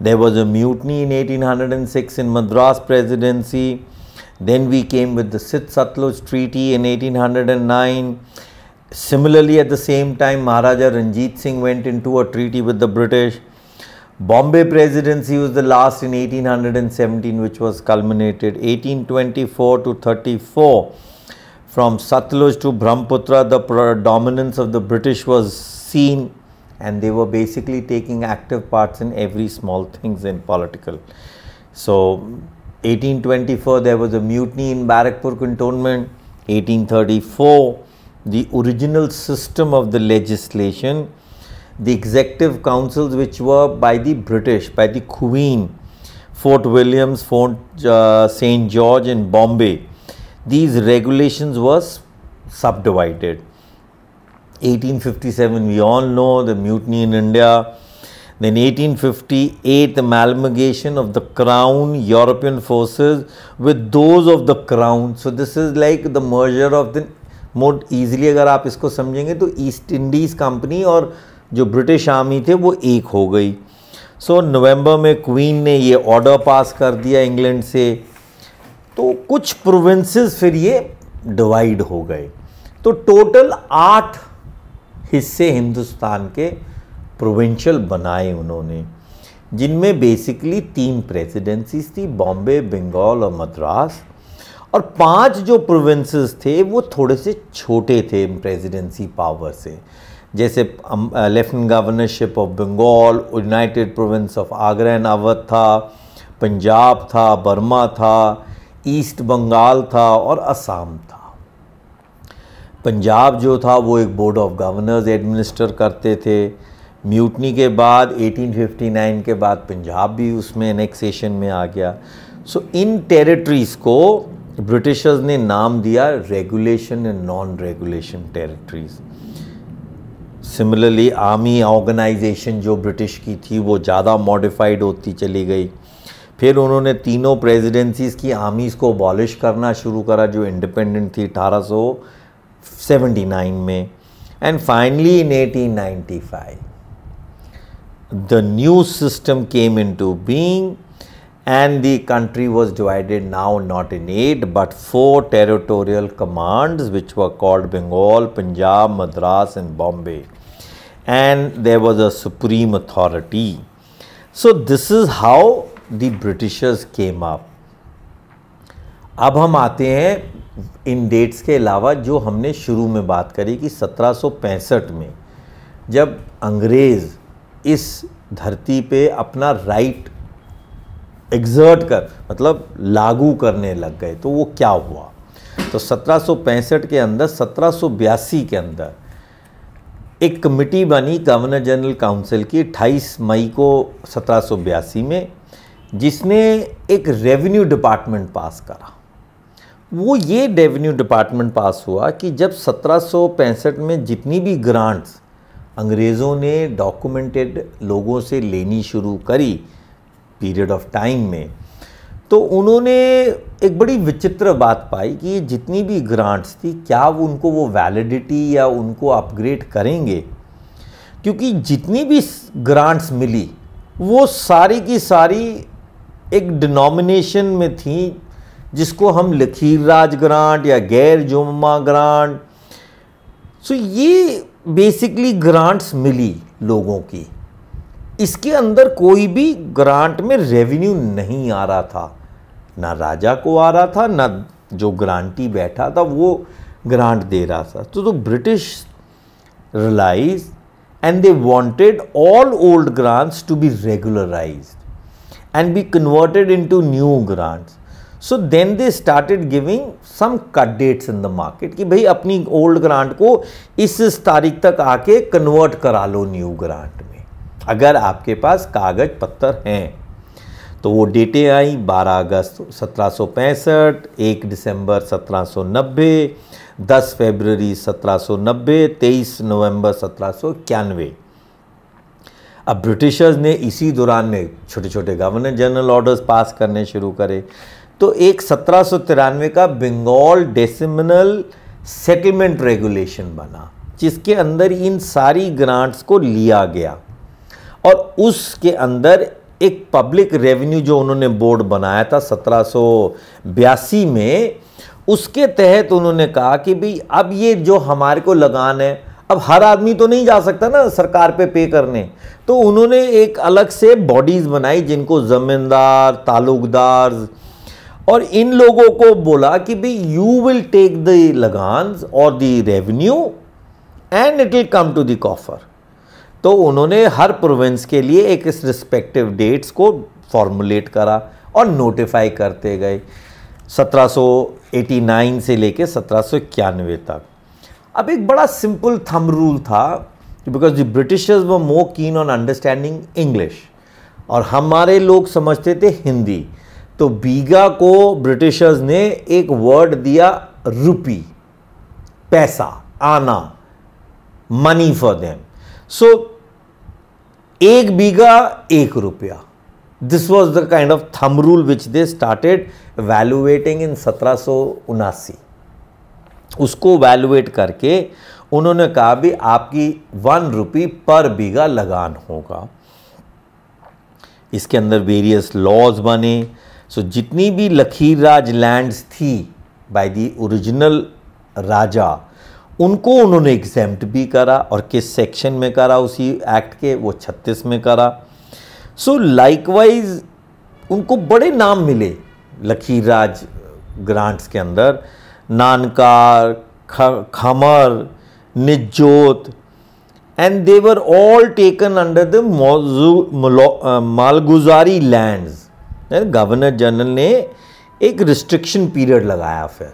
Speaker 1: There was a mutiny in 1806 in Madras presidency. Then we came with the Sith Satluj Treaty in 1809. Similarly, at the same time, Maharaja Ranjit Singh went into a treaty with the British. Bombay Presidency was the last in 1817, which was culminated 1824 to 34. From Satluj to Brahmaputra, the predominance of the British was seen and they were basically taking active parts in every small things in political. So 1824 there was a mutiny in Barakpur cantonment. 1834 the original system of the legislation, the executive councils which were by the British, by the Queen, Fort Williams, Fort uh, St. George and Bombay. These regulations were subdivided. 1857 we all know the mutiny in India, Then 1858, the amalgamation of the Crown European forces with those of the Crown. So this is like the merger of the more easily अगर आप इसको समझेंगे तो east Indies company और जो British army थे वो एक हो गई सो so, नवंबर में क्वीन ने ये ऑर्डर पास कर दिया इंग्लैंड से तो कुछ प्रोविंसेस फिर ये डिवाइड हो गए तो टोटल आठ हिस्से हिंदुस्तान के प्रोविंशियल बनाए उन्होंने जिनमें बेसिकली तीन प्रेसिडेंसीज थी बॉम्बे बंगाल और मद्रास और पांच जो प्रोविंसेस थे वो थोड़े से छोटे थे प्रेसिडेंसी पावर से जैसे lieutenant governorship of Bengal united province of Agra and Awadh था पंजाब था बर्मा था ईस्ट बंगाल था और असम था पंजाब जो था वो एक बोर्ड ऑफ गवर्नर्स एडमिनिस्टर करते थे म्यूटनी के बाद 1859 के बाद पंजाब भी उसमें एनेक्सेशन में आ गया सो so, इन टेरिटरीज़ को ब्रिटिशर्स ने नाम दिया regulation and non regulation territories similarly army organization जो ब्रिटिश की थी वो ज़्यादा मॉडिफाइड होती चली गई फिर उन्होंने तीनों प्रेसिडेंसीज़ की आर्मीज़ को बॉलिश करना शुरू करा जो इंडिपेंडेंट थी 1879 में and finally in 1895 the new system came into being and the country was divided now not in eight but four territorial commands which were called Bengal, Punjab, Madras and Bombay and there was a supreme authority. So this is how the Britishers came up. ab hum aate hain इन dates के अलावा जो हमने शुरू में बात करी कि 1765 में जब अंग्रेज़ इस धरती पे अपना राइट एग्जर्ट कर मतलब लागू करने लग गए तो वो क्या हुआ तो सत्रह के अंदर सत्रह के अंदर एक कमिटी बनी गवर्नर जनरल काउंसिल की 28 मई को सत्रह में जिसने एक रेवेन्यू डिपार्टमेंट पास करा वो ये रेवेन्यू डिपार्टमेंट पास हुआ कि जब सत्रह में जितनी भी ग्रांट्स अंग्रेज़ों ने डॉक्यूमेंटेड लोगों से लेनी शुरू करी पीरियड ऑफ टाइम में तो उन्होंने एक बड़ी विचित्र बात पाई कि जितनी भी ग्रांट्स थी क्या वो उनको वो वैलिडिटी या उनको अपग्रेड करेंगे क्योंकि जितनी भी ग्रांट्स मिली वो सारी की सारी एक डिनोमिनेशन में थी जिसको हम लखीर राज ग्रांट या गैर जुम्मा ग्रांट सो ये बेसिकली ग्रांट्स मिली लोगों की इसके अंदर कोई भी ग्रांट में रेवेन्यू नहीं आ रहा था ना राजा को आ रहा था ना जो ग्रांटी बैठा था वो ग्रांट दे रहा था तो, तो British realize and they wanted all old grants to be regularized and be converted into new grants so then they started giving some cut dates in the market कि भाई अपनी ओल्ड ग्रांट को इस तारीख तक आके कन्वर्ट करा लो new grant में अगर आपके पास कागज पत्थर हैं तो वो डेटें आई 12 अगस्त 1765, 1 दिसंबर 1790, 10 फरवरी 1790, 23 नवंबर सत्रह अब ब्रिटिशर्स ने इसी दौरान में छोटे छोटे गवर्नर जनरल ऑर्डर्स पास करने शुरू करे तो एक सत्रह का बंगाल डेसिमिनल सेटलमेंट रेगुलेशन बना जिसके अंदर इन सारी ग्रांट्स को लिया गया और उसके अंदर एक पब्लिक रेवेन्यू जो उन्होंने बोर्ड बनाया था सत्रह में उसके तहत उन्होंने कहा कि भाई अब ये जो हमारे को लगान है अब हर आदमी तो नहीं जा सकता ना सरकार पे पे करने तो उन्होंने एक अलग से बॉडीज़ बनाई जिनको ज़मींदार ताल्लुकदार और इन लोगों को बोला कि भी you will take the lagaan और the revenue and it will come to the coffer तो उन्होंने हर प्रोविंस के लिए एक इस रिस्पेक्टिव डेट्स को फॉर्मुलेट करा और नोटिफाई करते गए 1789 से लेके सत्रह तक अब एक बड़ा सिंपल थम रूल था बिकॉज द ब्रिटिशर्स व मोर कीन ऑन अंडरस्टैंडिंग इंग्लिश और हमारे लोग समझते थे हिंदी तो बीघा को ब्रिटिशर्स ने एक वर्ड दिया रुपी पैसा आना मनी फॉर देम सो एक बीघा एक रुपया this was the kind of thumb rule which they started valuating in सत्रह उसको वैल्यूएट करके उन्होंने कहा भी आपकी वन रुपी पर बीघा लगान होगा इसके अंदर वेरियस लॉज बने सो so, जितनी भी लखीराज लैंड्स थी बाय दी ओरिजिनल राजा उनको उन्होंने एग्जैम्प्ट भी करा और किस सेक्शन में करा उसी एक्ट के वो छत्तीस में करा सो so, लाइकवाइज उनको बड़े नाम मिले लखीराज ग्रांट्स के अंदर नानकार खमर निजोत एंड देवर all taken under the malguzari lands governor general ने एक रिस्ट्रिक्शन पीरियड लगाया फिर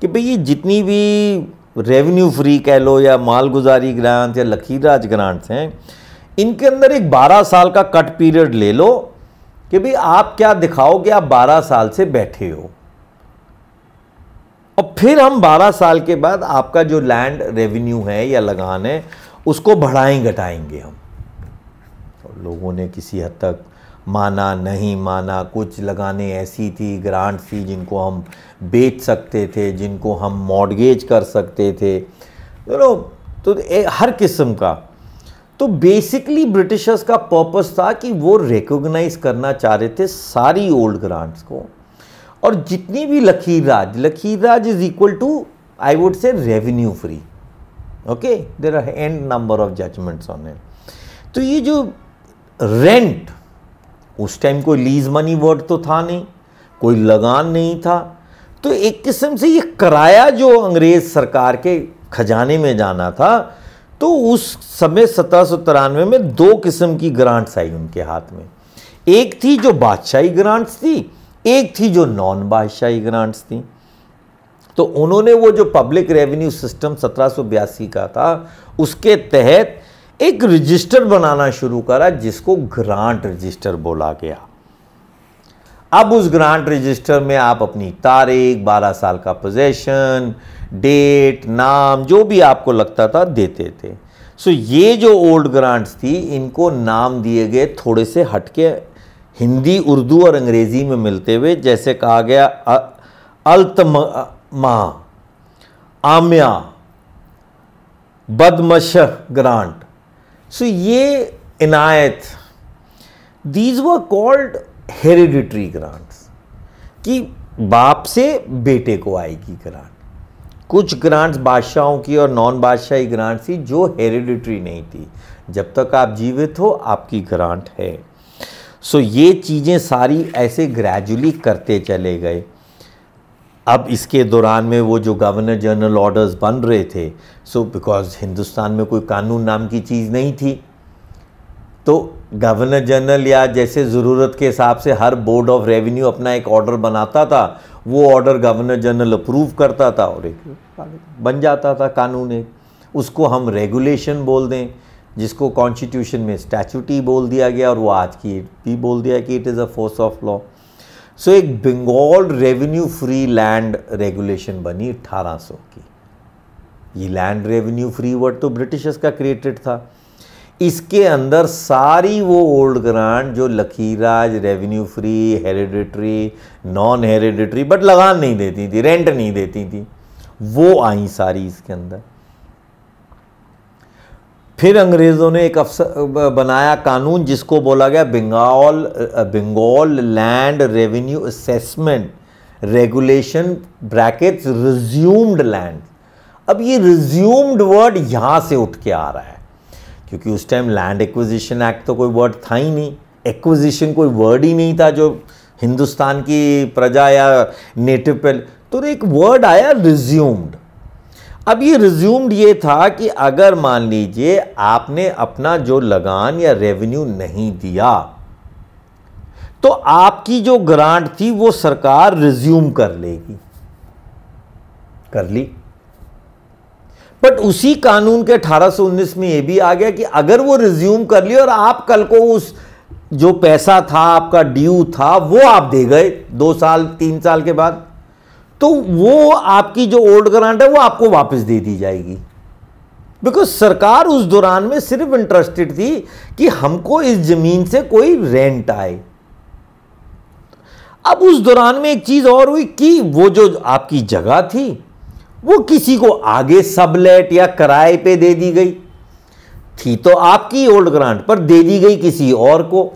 Speaker 1: कि भाई ये जितनी भी रेवेन्यू फ्री कह लो या मालगुजारी ग्रांट या लखीराज ग्रांट्स हैं इनके अंदर एक 12 साल का कट पीरियड ले लो कि भाई आप क्या दिखाओ कि आप 12 साल से बैठे हो और फिर हम 12 साल के बाद आपका जो लैंड रेवेन्यू है या लगान है उसको बढ़ाएं घटाएंगे हम लोगों ने किसी हद तक माना नहीं माना कुछ लगाने ऐसी थी ग्रांट थी जिनको हम बेच सकते थे जिनको हम मॉडगेज कर सकते थे यू नो तो ए, हर किस्म का तो बेसिकली ब्रिटिशर्स का पर्पस था कि वो रिकोगनाइज करना चाह रहे थे सारी ओल्ड ग्रांट्स को और जितनी भी लकीर राज लकीर राज is equal to I would say revenue free okay there are and number of judgments on it तो ये जो रेंट उस टाइम कोई लीज मनी वर्ड तो था नहीं कोई लगान नहीं था तो एक किस्म से ये किराया जो अंग्रेज सरकार के खजाने में जाना था तो उस समय सत्रह सौ तिरानवे में दो किस्म की ग्रांट्स आई उनके हाथ में एक थी जो बादशाही ग्रांट्स थी एक थी जो नॉन बादशाही ग्रांट्स थी तो उन्होंने वो जो पब्लिक रेवेन्यू सिस्टम सत्रह का था उसके तहत एक रजिस्टर बनाना शुरू करा जिसको ग्रांट रजिस्टर बोला गया अब उस ग्रांट रजिस्टर में आप अपनी तारीख 12 साल का पोजेशन डेट नाम जो भी आपको लगता था देते थे सो ये जो ओल्ड ग्रांट्स थी इनको नाम दिए गए थोड़े से हटके हिंदी उर्दू और अंग्रेज़ी में मिलते हुए जैसे कहा गया अल्तमा आम्या बदमशह ग्रांट सो ये इनायत these we called hereditary grants कि बाप से बेटे को आएगी ग्रांट कुछ ग्रांट्स बादशाहों की और नॉन बादशाही ग्रांट थी जो हेरिडिटरी नहीं थी जब तक आप जीवित हो आपकी ग्रांट है सो so, ये चीज़ें सारी ऐसे ग्रेजुअली करते चले गए अब इसके दौरान में वो जो गवर्नर जनरल ऑर्डर्स बन रहे थे सो बिकॉज हिंदुस्तान में कोई कानून नाम की चीज़ नहीं थी तो गवर्नर जनरल या जैसे ज़रूरत के हिसाब से हर बोर्ड ऑफ रेवेन्यू अपना एक ऑर्डर बनाता था वो ऑर्डर गवर्नर जनरल अप्रूव करता था और एक बन जाता था कानून एक उसको हम रेगुलेशन बोल दें जिसको कॉन्स्टिट्यूशन में स्टैचूटी बोल दिया गया और वो आज की भी बोल दिया कि it is a force of law so एक Bengal revenue free land regulation बनी 1800 की ये लैंड रेवेन्यू फ्री वर्ड तो ब्रिटिशर्स का क्रिएटेड था इसके अंदर सारी वो ओल्ड ग्रांट जो लखीराज revenue free hereditary non hereditary but लगान नहीं देती थी रेंट नहीं देती थी वो आई सारी इसके अंदर फिर अंग्रेज़ों ने एक अफसर बनाया कानून जिसको बोला गया Bengal Bengal land revenue assessment regulation brackets resumed land अब ये रिज्यूम्ड वर्ड यहाँ से उठ के आ रहा है क्योंकि उस टाइम लैंड एक्विजिशन एक्ट तो कोई वर्ड था ही नहीं एक्विजिशन कोई वर्ड ही नहीं था जो हिंदुस्तान की प्रजा या नेटिव पे तो एक वर्ड आया रिज्यूम्ड अब ये रिज्यूम्ड ये था कि अगर मान लीजिए आपने अपना जो लगान या रेवेन्यू नहीं दिया तो आपकी जो ग्रांट थी वो सरकार रिज्यूम कर लेगी कर ली बट उसी कानून के 1819 में ये भी आ गया कि अगर वो रिज्यूम कर ली और आप कल को उस जो पैसा था आपका ड्यू था वो आप दे गए दो साल तीन साल के बाद तो वो आपकी जो ओल्ड ग्रांट है वो आपको वापस दे दी जाएगी बिकॉज सरकार उस दौरान में सिर्फ इंटरेस्टेड थी कि हमको इस ज़मीन से कोई रेंट आए अब उस दौरान में एक चीज़ और हुई कि वो जो आपकी जगह थी वो किसी को आगे सबलेट या किराए पे दे दी गई थी तो आपकी ओल्ड ग्रांट पर दे दी गई किसी और को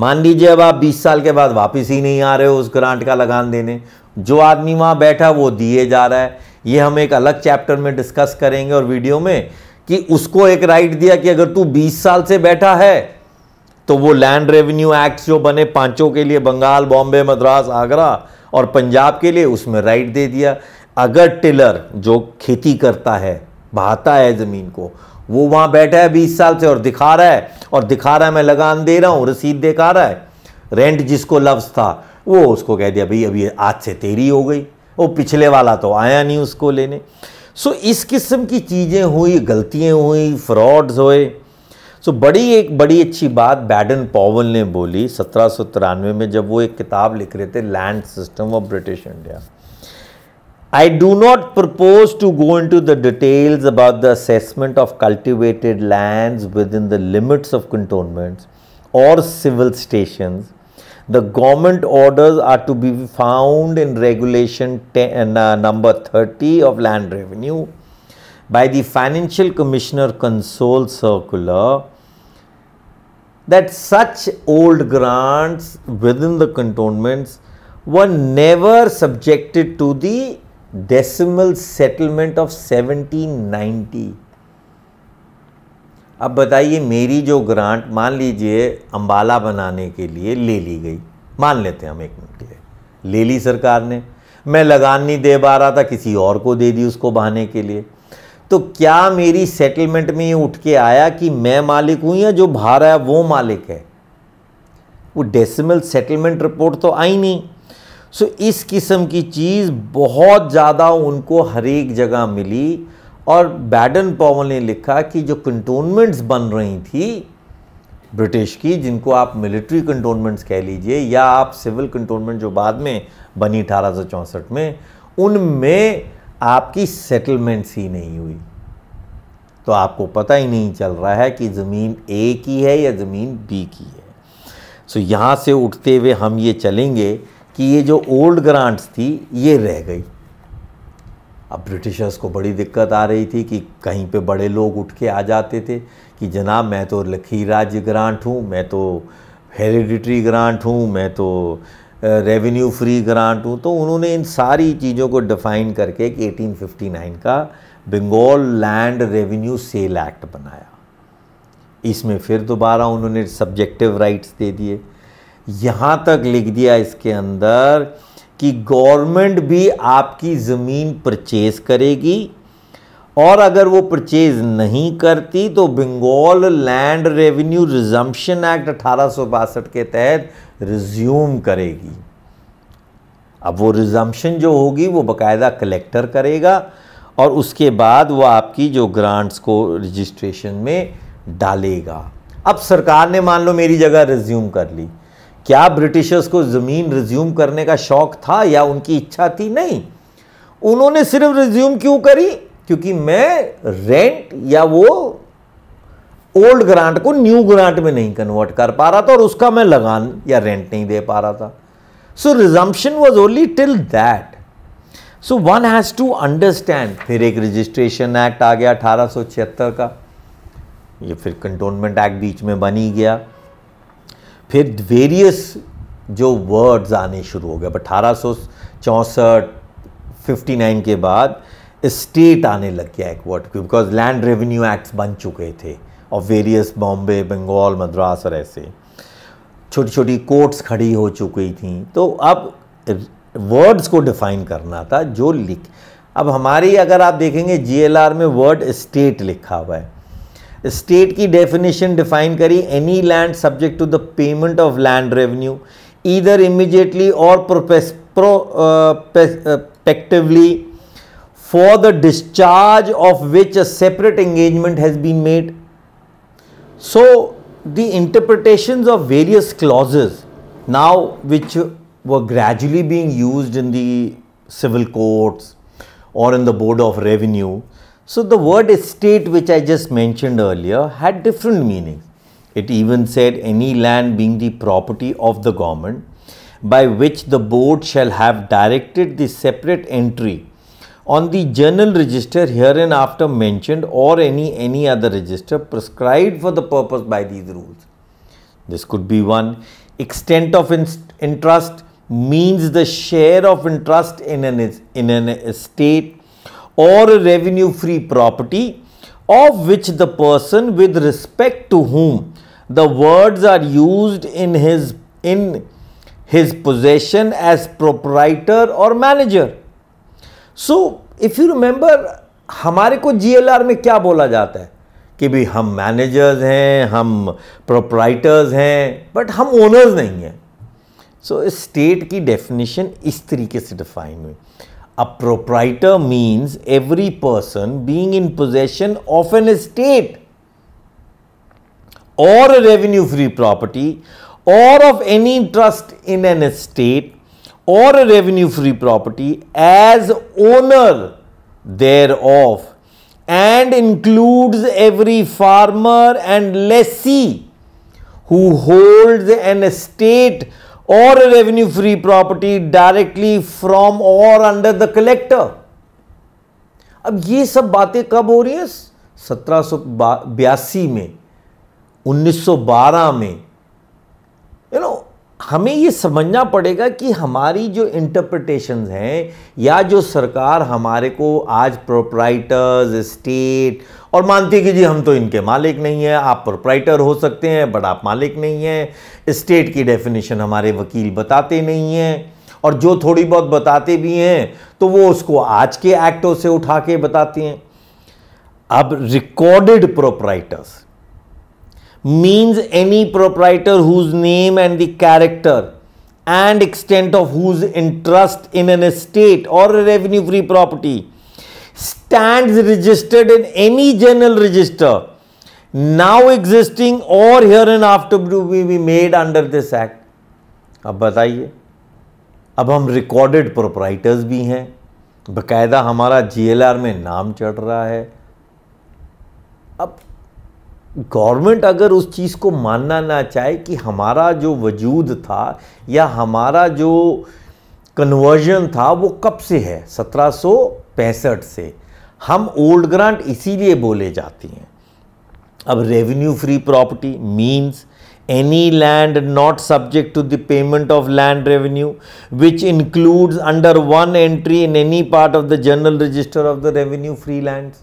Speaker 1: मान लीजिए अब आप 20 साल के बाद वापस ही नहीं आ रहे हो उस ग्रांट का लगान देने जो आदमी वहाँ बैठा वो दिए जा रहा है ये हम एक अलग चैप्टर में डिस्कस करेंगे और वीडियो में कि उसको एक राइट दिया कि अगर तू 20 साल से बैठा है तो वो लैंड रेवेन्यू एक्ट जो बने पांचों के लिए बंगाल बॉम्बे मद्रास आगरा और पंजाब के लिए उसमें राइट दे दिया अगर टिलर जो खेती करता है बहाता है ज़मीन को वो वहाँ बैठा है बीस साल से और दिखा रहा है और दिखा रहा है मैं लगान दे रहा हूँ रसीद दिखा रहा है रेंट जिसको लफ्ज़ था वो उसको कह दिया भाई अभी आज से तेरी हो गई वो पिछले वाला तो आया नहीं उसको लेने सो इस किस्म की चीज़ें हुई गलतियाँ हुई फ्रॉड्स हुए सो बड़ी एक बड़ी अच्छी बात बैडन पॉवल ने बोली सत्रह में जब वो एक किताब लिख रहे थे land system of British India I do not propose to go into the details about the assessment of cultivated lands within the limits of cantonments or civil stations the government orders are to be found in regulation ten, uh, number 30 of land revenue by the financial commissioner console circular that such old grants within the cantonments were never subjected to the decimal settlement of 1790 अब बताइए मेरी जो grant मान लीजिए अम्बाला बनाने के लिए ले ली गई मान लेते हैं हम एक मिनट के लिए ले ली सरकार ने मैं लगान नहीं दे पा रहा था किसी और को दे दी उसको बहाने के लिए तो क्या मेरी सेटलमेंट में ये उठ के आया कि मैं मालिक हूँ या जो रहा है वो मालिक है वो डेसिमल सेटलमेंट रिपोर्ट तो आई नहीं सो इस किस्म की चीज़ बहुत ज़्यादा उनको हर एक जगह मिली और बैडन पॉवल ने लिखा कि जो कंटोनमेंट्स बन रही थी ब्रिटिश की जिनको आप मिलिट्री कंटोनमेंट्स कह लीजिए या आप सिविल कंटोनमेंट जो बाद में बनी अठारह में उनमें आपकी सेटलमेंट्स ही नहीं हुई तो आपको पता ही नहीं चल रहा है कि ज़मीन ए की है या ज़मीन बी की है सो यहाँ से उठते हुए हम ये चलेंगे कि ये जो ओल्ड ग्रांट्स थी ये रह गई अब ब्रिटिशर्स को बड़ी दिक्कत आ रही थी कि कहीं पे बड़े लोग उठ के आ जाते थे कि जनाब मैं तो लखी राज्य ग्रांट हूँ मैं तो हेरिडिटरी ग्रांट हूँ मैं तो रेवेन्यू फ्री ग्रांट हूँ तो उन्होंने इन सारी चीज़ों को डिफ़ाइन करके एक एटीन का Bengal land revenue sale act बनाया इसमें फिर दोबारा उन्होंने सब्जेक्टिव राइट्स दे दिए यहाँ तक लिख दिया इसके अंदर कि गवर्नमेंट भी आपकी ज़मीन परचेज करेगी और अगर वो परचेज नहीं करती तो Bengal land revenue resumption act अठारह के तहत रिज्यूम करेगी अब वो रिजम्पशन जो होगी वो बकायदा कलेक्टर करेगा और उसके बाद वो आपकी जो ग्रांट्स को रजिस्ट्रेशन में डालेगा अब सरकार ने मान लो मेरी जगह रिज्यूम कर ली क्या ब्रिटिशर्स को ज़मीन रिज्यूम करने का शौक था या उनकी इच्छा थी नहीं उन्होंने सिर्फ रिज्यूम क्यों करी क्योंकि मैं रेंट या वो ओल्ड ग्रांट को न्यू ग्रांट में नहीं कन्वर्ट कर पा रहा था और उसका मैं लगान या रेंट नहीं दे पा रहा था so resumption was only till that so one has to understand फिर एक रजिस्ट्रेशन एक्ट आ गया अठारह का ये फिर कंटोनमेंट एक्ट बीच में बनी गया फिर वेरियस जो वर्ड्स आने शुरू हो गए अठारह सौ चौंसठ फिफ्टी नाइन के बाद स्टेट आने लग गया एक word because land revenue acts बन चुके थे और वेरियस बॉम्बे बंगाल मद्रास और ऐसे छोटी छोटी कोर्ट्स खड़ी हो चुकी थी तो अब वर्ड्स को डिफाइन करना था जो लिख अब हमारी अगर आप देखेंगे जीएलआर में वर्ड स्टेट लिखा हुआ है स्टेट की डेफिनेशन डिफाइन करी any land subject to the payment of land revenue either immediately और prospectively for the discharge of which a separate engagement has been made so the interpretation of various clauses now which were gradually being used in civil courts और in the board of revenue So the word estate which I just mentioned earlier had different meanings. It even said any land being the property of the government by which the board shall have directed the separate entry on the general register hereinafter mentioned or any any other register prescribed for the purpose by these rules. This could be one. Extent of interest means the share of interest in an, in an estate or revenue free property of which the person with respect to whom the words are used in his in his possession as proprietor or manager so if you remember हमारे को GLR में क्या बोला जाता है कि भाई हम मैनेजर्स हैं हम प्रोपराइटर्स हैं बट हम ओनर्स नहीं हैं सो so, स्टेट की डेफिनेशन इस तरीके से डिफाइन हुई A proprietor means every person being in possession of an estate or a revenue free property or of any trust in an estate or a revenue free property as owner thereof and includes every farmer and lessee who holds an estate or a revenue free property directly from or under the collector अब ये सब बातें कब हो रही हैं सत्रह में 1912 में हमें ये समझना पड़ेगा कि हमारी जो इंटरप्रटेशन हैं या जो सरकार हमारे को आज प्रोपराइटर्स स्टेट और मानती कि जी हम तो इनके मालिक नहीं हैं आप प्रोपराइटर हो सकते हैं बट आप मालिक नहीं हैं स्टेट की डेफिनेशन हमारे वकील बताते नहीं हैं और जो थोड़ी बहुत बताते भी हैं तो वो उसको आज के एक्टों से उठा के बताते हैं अब recorded proprietors means any proprietor whose name and the character and extent of whose interest in an estate or a revenue free property stands registered in any general register now existing or hereinafter to be made under this act अब बताइए अब हम recorded proprietors भी हैं बकायदा हमारा GLR में नाम चढ़ रहा है अब गवर्नमेंट अगर उस चीज़ को मानना ना चाहे कि हमारा जो वजूद था या हमारा जो कन्वर्जन था वो कब से है सत्रह से हम ओल्ड ग्रांट इसीलिए बोले जाते हैं अब revenue free property means any land not subject to the payment of land revenue which includes under one entry in any part of the general register of the revenue free lands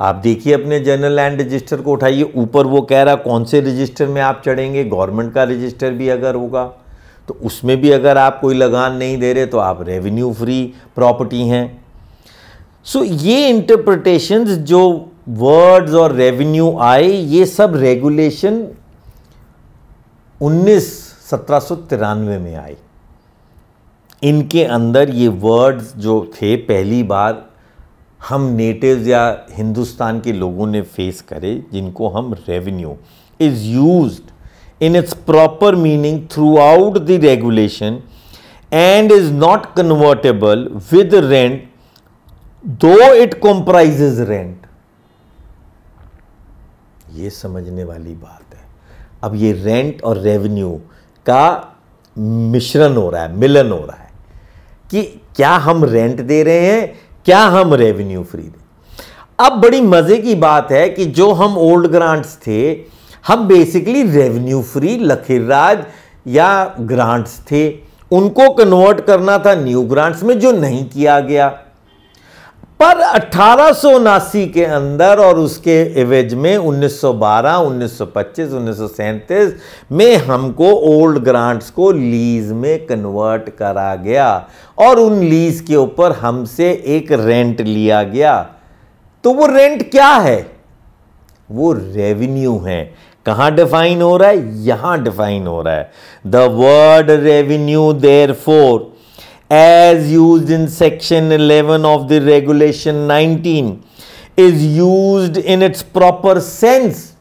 Speaker 1: आप देखिए अपने general land register को उठाइए ऊपर वो कह रहा कौन से रजिस्टर में आप चढ़ेंगे गवर्नमेंट का रजिस्टर भी अगर होगा तो उसमें भी अगर आप कोई लगान नहीं दे रहे तो आप रेवेन्यू फ्री प्रॉपर्टी हैं सो so, ये इंटरप्रटेशंस जो वर्ड्स और रेवेन्यू आए ये सब रेगुलेशन उन्नीस सत्रह में आई इनके अंदर ये वर्ड्स जो थे पहली बार हम नेटिव्स या हिंदुस्तान के लोगों ने फेस करे जिनको हम revenue is used in its proper meaning throughout the regulation and is not convertible with rent though it comprise rent ये समझने वाली बात है अब ये रेंट और रेवेन्यू का मिश्रण हो रहा है मिलन हो रहा है कि क्या हम रेंट दे रहे हैं क्या हम रेवेन्यू फ्री दें अब बड़ी मज़े की बात है कि जो हम ओल्ड ग्रांट्स थे हम बेसिकली रेवेन्यू फ्री लखीरराज या ग्रांट्स थे उनको कन्वर्ट करना था न्यू ग्रांट्स में जो नहीं किया गया पर अट्ठारह के अंदर और उसके एवेज में 1912, 1925, 1937 में हमको ओल्ड ग्रांट्स को लीज में कन्वर्ट करा गया और उन लीज के ऊपर हमसे एक रेंट लिया गया तो वो रेंट क्या है वो रेवेन्यू है कहाँ डिफाइन हो रहा है यहाँ डिफाइन हो रहा है the word revenue therefore as used in section 11 of the regulation 19 is used in its proper sense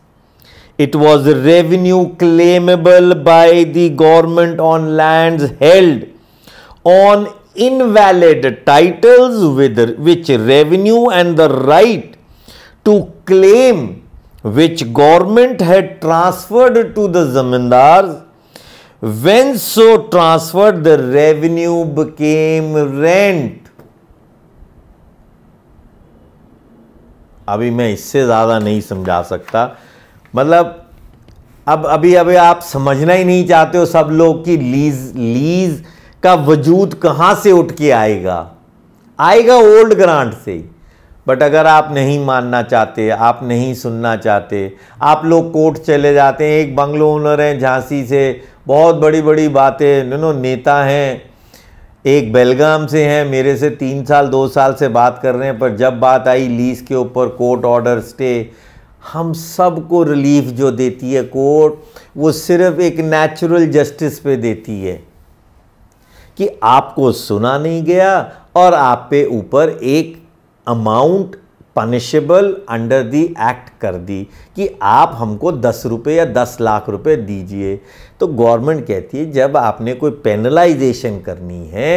Speaker 1: it was revenue claimable by the government on lands held on invalid titles with which revenue and the right to claim which government had transferred to the zamindars when so transferred the revenue became rent अभी मैं इससे ज़्यादा नहीं समझा सकता मतलब अब अभी अभी आप समझना ही नहीं चाहते हो सब लोग कि लीज लीज का वजूद कहां से उठ के आएगा आएगा ओल्ड ग्रांट से बट अगर आप नहीं मानना चाहते आप नहीं सुनना चाहते आप लोग कोर्ट चले जाते हैं एक बंगलो ओनर हैं झांसी से बहुत बड़ी बड़ी बातें नो नो नेता हैं एक बेलगाम से हैं मेरे से तीन साल दो साल से बात कर रहे हैं पर जब बात आई लीज के ऊपर कोर्ट ऑर्डर स्टे हम सब को रिलीफ जो देती है कोर्ट वो सिर्फ एक नेचुरल जस्टिस पे देती है कि आपको सुना नहीं गया और आप पे ऊपर एक amount punishable under the act कर दी कि आप हमको दस रुपये या दस लाख रुपए दीजिए तो गवर्नमेंट कहती है जब आपने कोई पेनलाइजेशन करनी है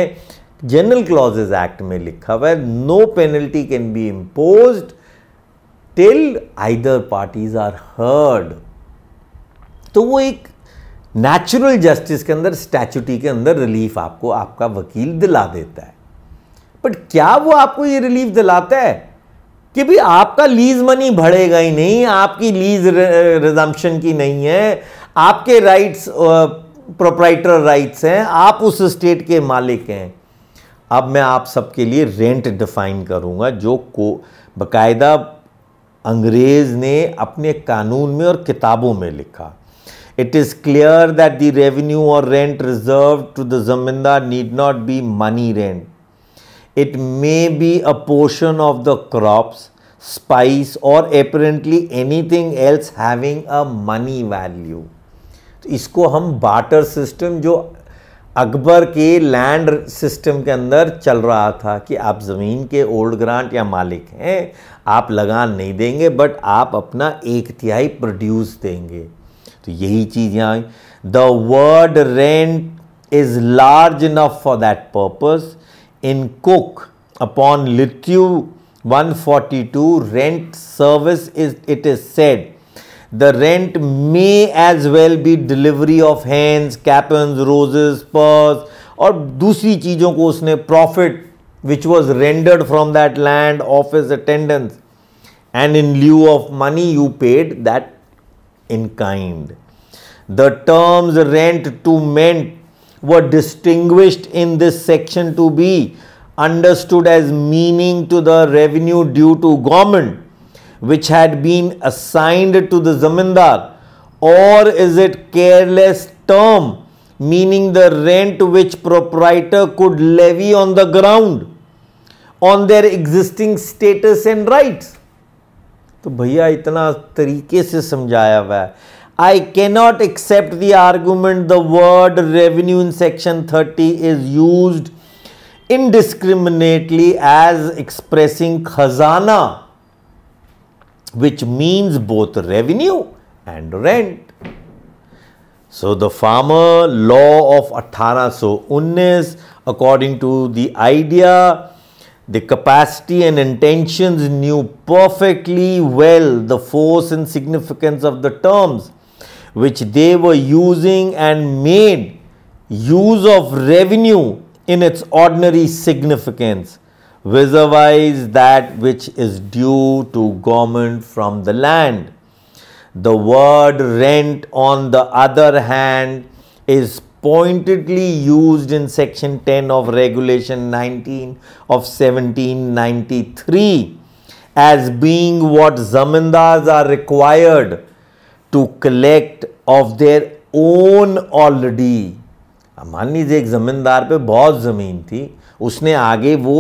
Speaker 1: जनरल क्लॉजेज एक्ट में लिखा हुआ है no penalty can be imposed till either parties are heard तो वो एक नेचुरल जस्टिस के अंदर स्टैचुटी के अंदर रिलीफ आपको आपका वकील दिला देता है बट क्या वो आपको ये रिलीफ दिलाता है कि भी आपका लीज मनी बढ़ेगा ही नहीं आपकी लीज रिजम्पशन की नहीं है आपके राइट्स प्रोप्राइटर राइट्स हैं आप उस स्टेट के मालिक हैं अब मैं आप सबके लिए रेंट डिफाइन करूंगा जो को बकायदा अंग्रेज़ ने अपने कानून में और किताबों में लिखा it is clear that the revenue और rent reserved to the zamindar need not be money rent it may be a portion of the crops spice और apparently anything else having a money value तो इसको हम barter system जो अकबर के land system के अंदर चल रहा था कि आप ज़मीन के ओल्ड ग्रांट या मालिक हैं आप लगान नहीं देंगे बट आप अपना एक तिहाई प्रोड्यूस देंगे तो यही चीज़ यहाँ the word rent is large enough for that purpose in Cook upon Litue 142 rent service is it is said the rent may as well be delivery of hands capons roses purse or दूसरी चीज़ों को which was rendered from that land office attendance and in lieu of money you paid that in kind the terms rent to meant were distinguished in this section to be understood as meaning to the revenue due to government which had been assigned to the zamindar or is it careless term meaning the rent which proprietor could levy on the ground on their existing status and rights तो भैया इतना तरीके से समझाया हुआ है I cannot accept the argument the word revenue in section 30 is used indiscriminately as expressing khazana which means both revenue and rent. So the farmer law of 1819 according to the idea the capacity and intentions knew perfectly well the force and significance of the terms which they were using and made use of revenue in its ordinary significance vis-a-vis that which is due to government from the land. The word rent on the other hand is pointedly used in section 10 of regulation 19 of 1793 as being what zamindars are required to collect of their own already मान लीजिए एक जमींदार पे बहुत जमीन थी उसने आगे वो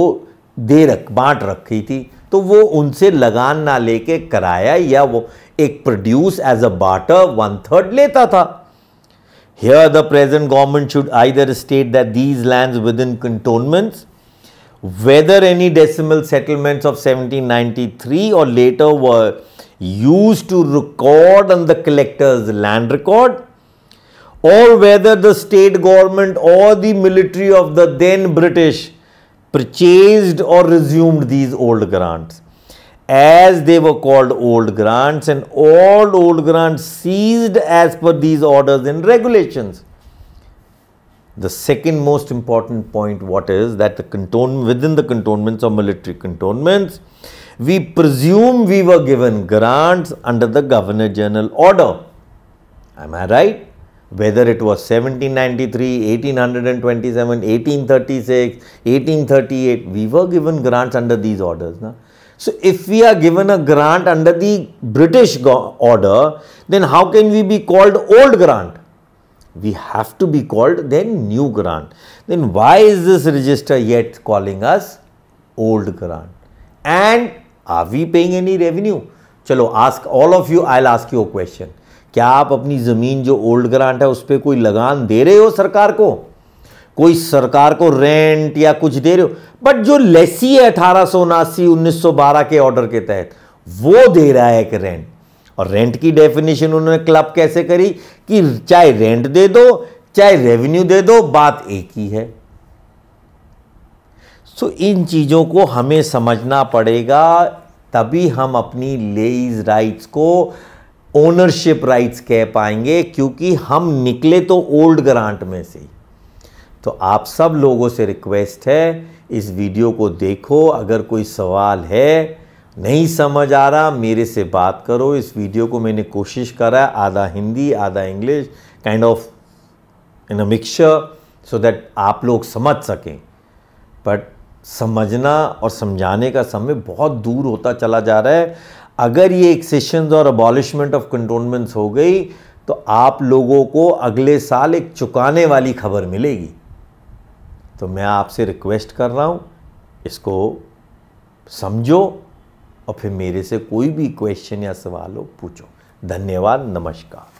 Speaker 1: दे रख बांट रखी थी तो वो उनसे लगान ना लेके कराया या वो एक produce as a water one third लेता था here the present government should either state that these land with in cantonment whether any decimal settlements of 1793 और letter were used to record on the collector's land record or whether the state government or the military of the then British purchased or resumed these old grants as they were called old grants and all old grants seized as per these orders and regulations the second most important point what is that the within the cantonments or military cantonments we presume we were given grants under the Governor General order. Am I right? Whether it was 1793, 1827, 1836, 1838, we were given grants under these orders. Na? So, if we are given a grant under the British order, then how can we be called old grant? we have to be called then new grant Then why is this register yet calling us old grant And are we paying any revenue? chalo ask all of you, I'll ask you a question. क्या आप अपनी ज़मीन जो old grant है उस पर कोई लगान दे रहे हो सरकार को कोई सरकार को रेंट या कुछ दे रहे हो बट जो लेसी है अठारह सौ उन्नीस सौ के ऑर्डर के तहत वो दे रहा है एक रेंट और रेंट की डेफिनेशन उन्होंने क्लब कैसे करी कि चाहे रेंट दे दो चाहे रेवेन्यू दे दो बात एक ही है सो इन चीज़ों को हमें समझना पड़ेगा तभी हम अपनी लेज राइट्स को ओनरशिप राइट्स कह पाएंगे क्योंकि हम निकले तो ओल्ड ग्रांट में से तो आप सब लोगों से रिक्वेस्ट है इस वीडियो को देखो अगर कोई सवाल है नहीं समझ आ रहा मेरे से बात करो इस वीडियो को मैंने कोशिश करा है आधा हिंदी आधा English kind of in a mixture so that आप लोग समझ सकें बट समझना और समझाने का समय बहुत दूर होता चला जा रहा है अगर ये एक्सेशंस और अबॉलिशमेंट ऑफ कंटोनमेंट्स हो गई तो आप लोगों को अगले साल एक चुकाने वाली खबर मिलेगी तो मैं आपसे रिक्वेस्ट कर रहा हूँ इसको समझो और फिर मेरे से कोई भी क्वेश्चन या सवाल हो पूछो धन्यवाद नमस्कार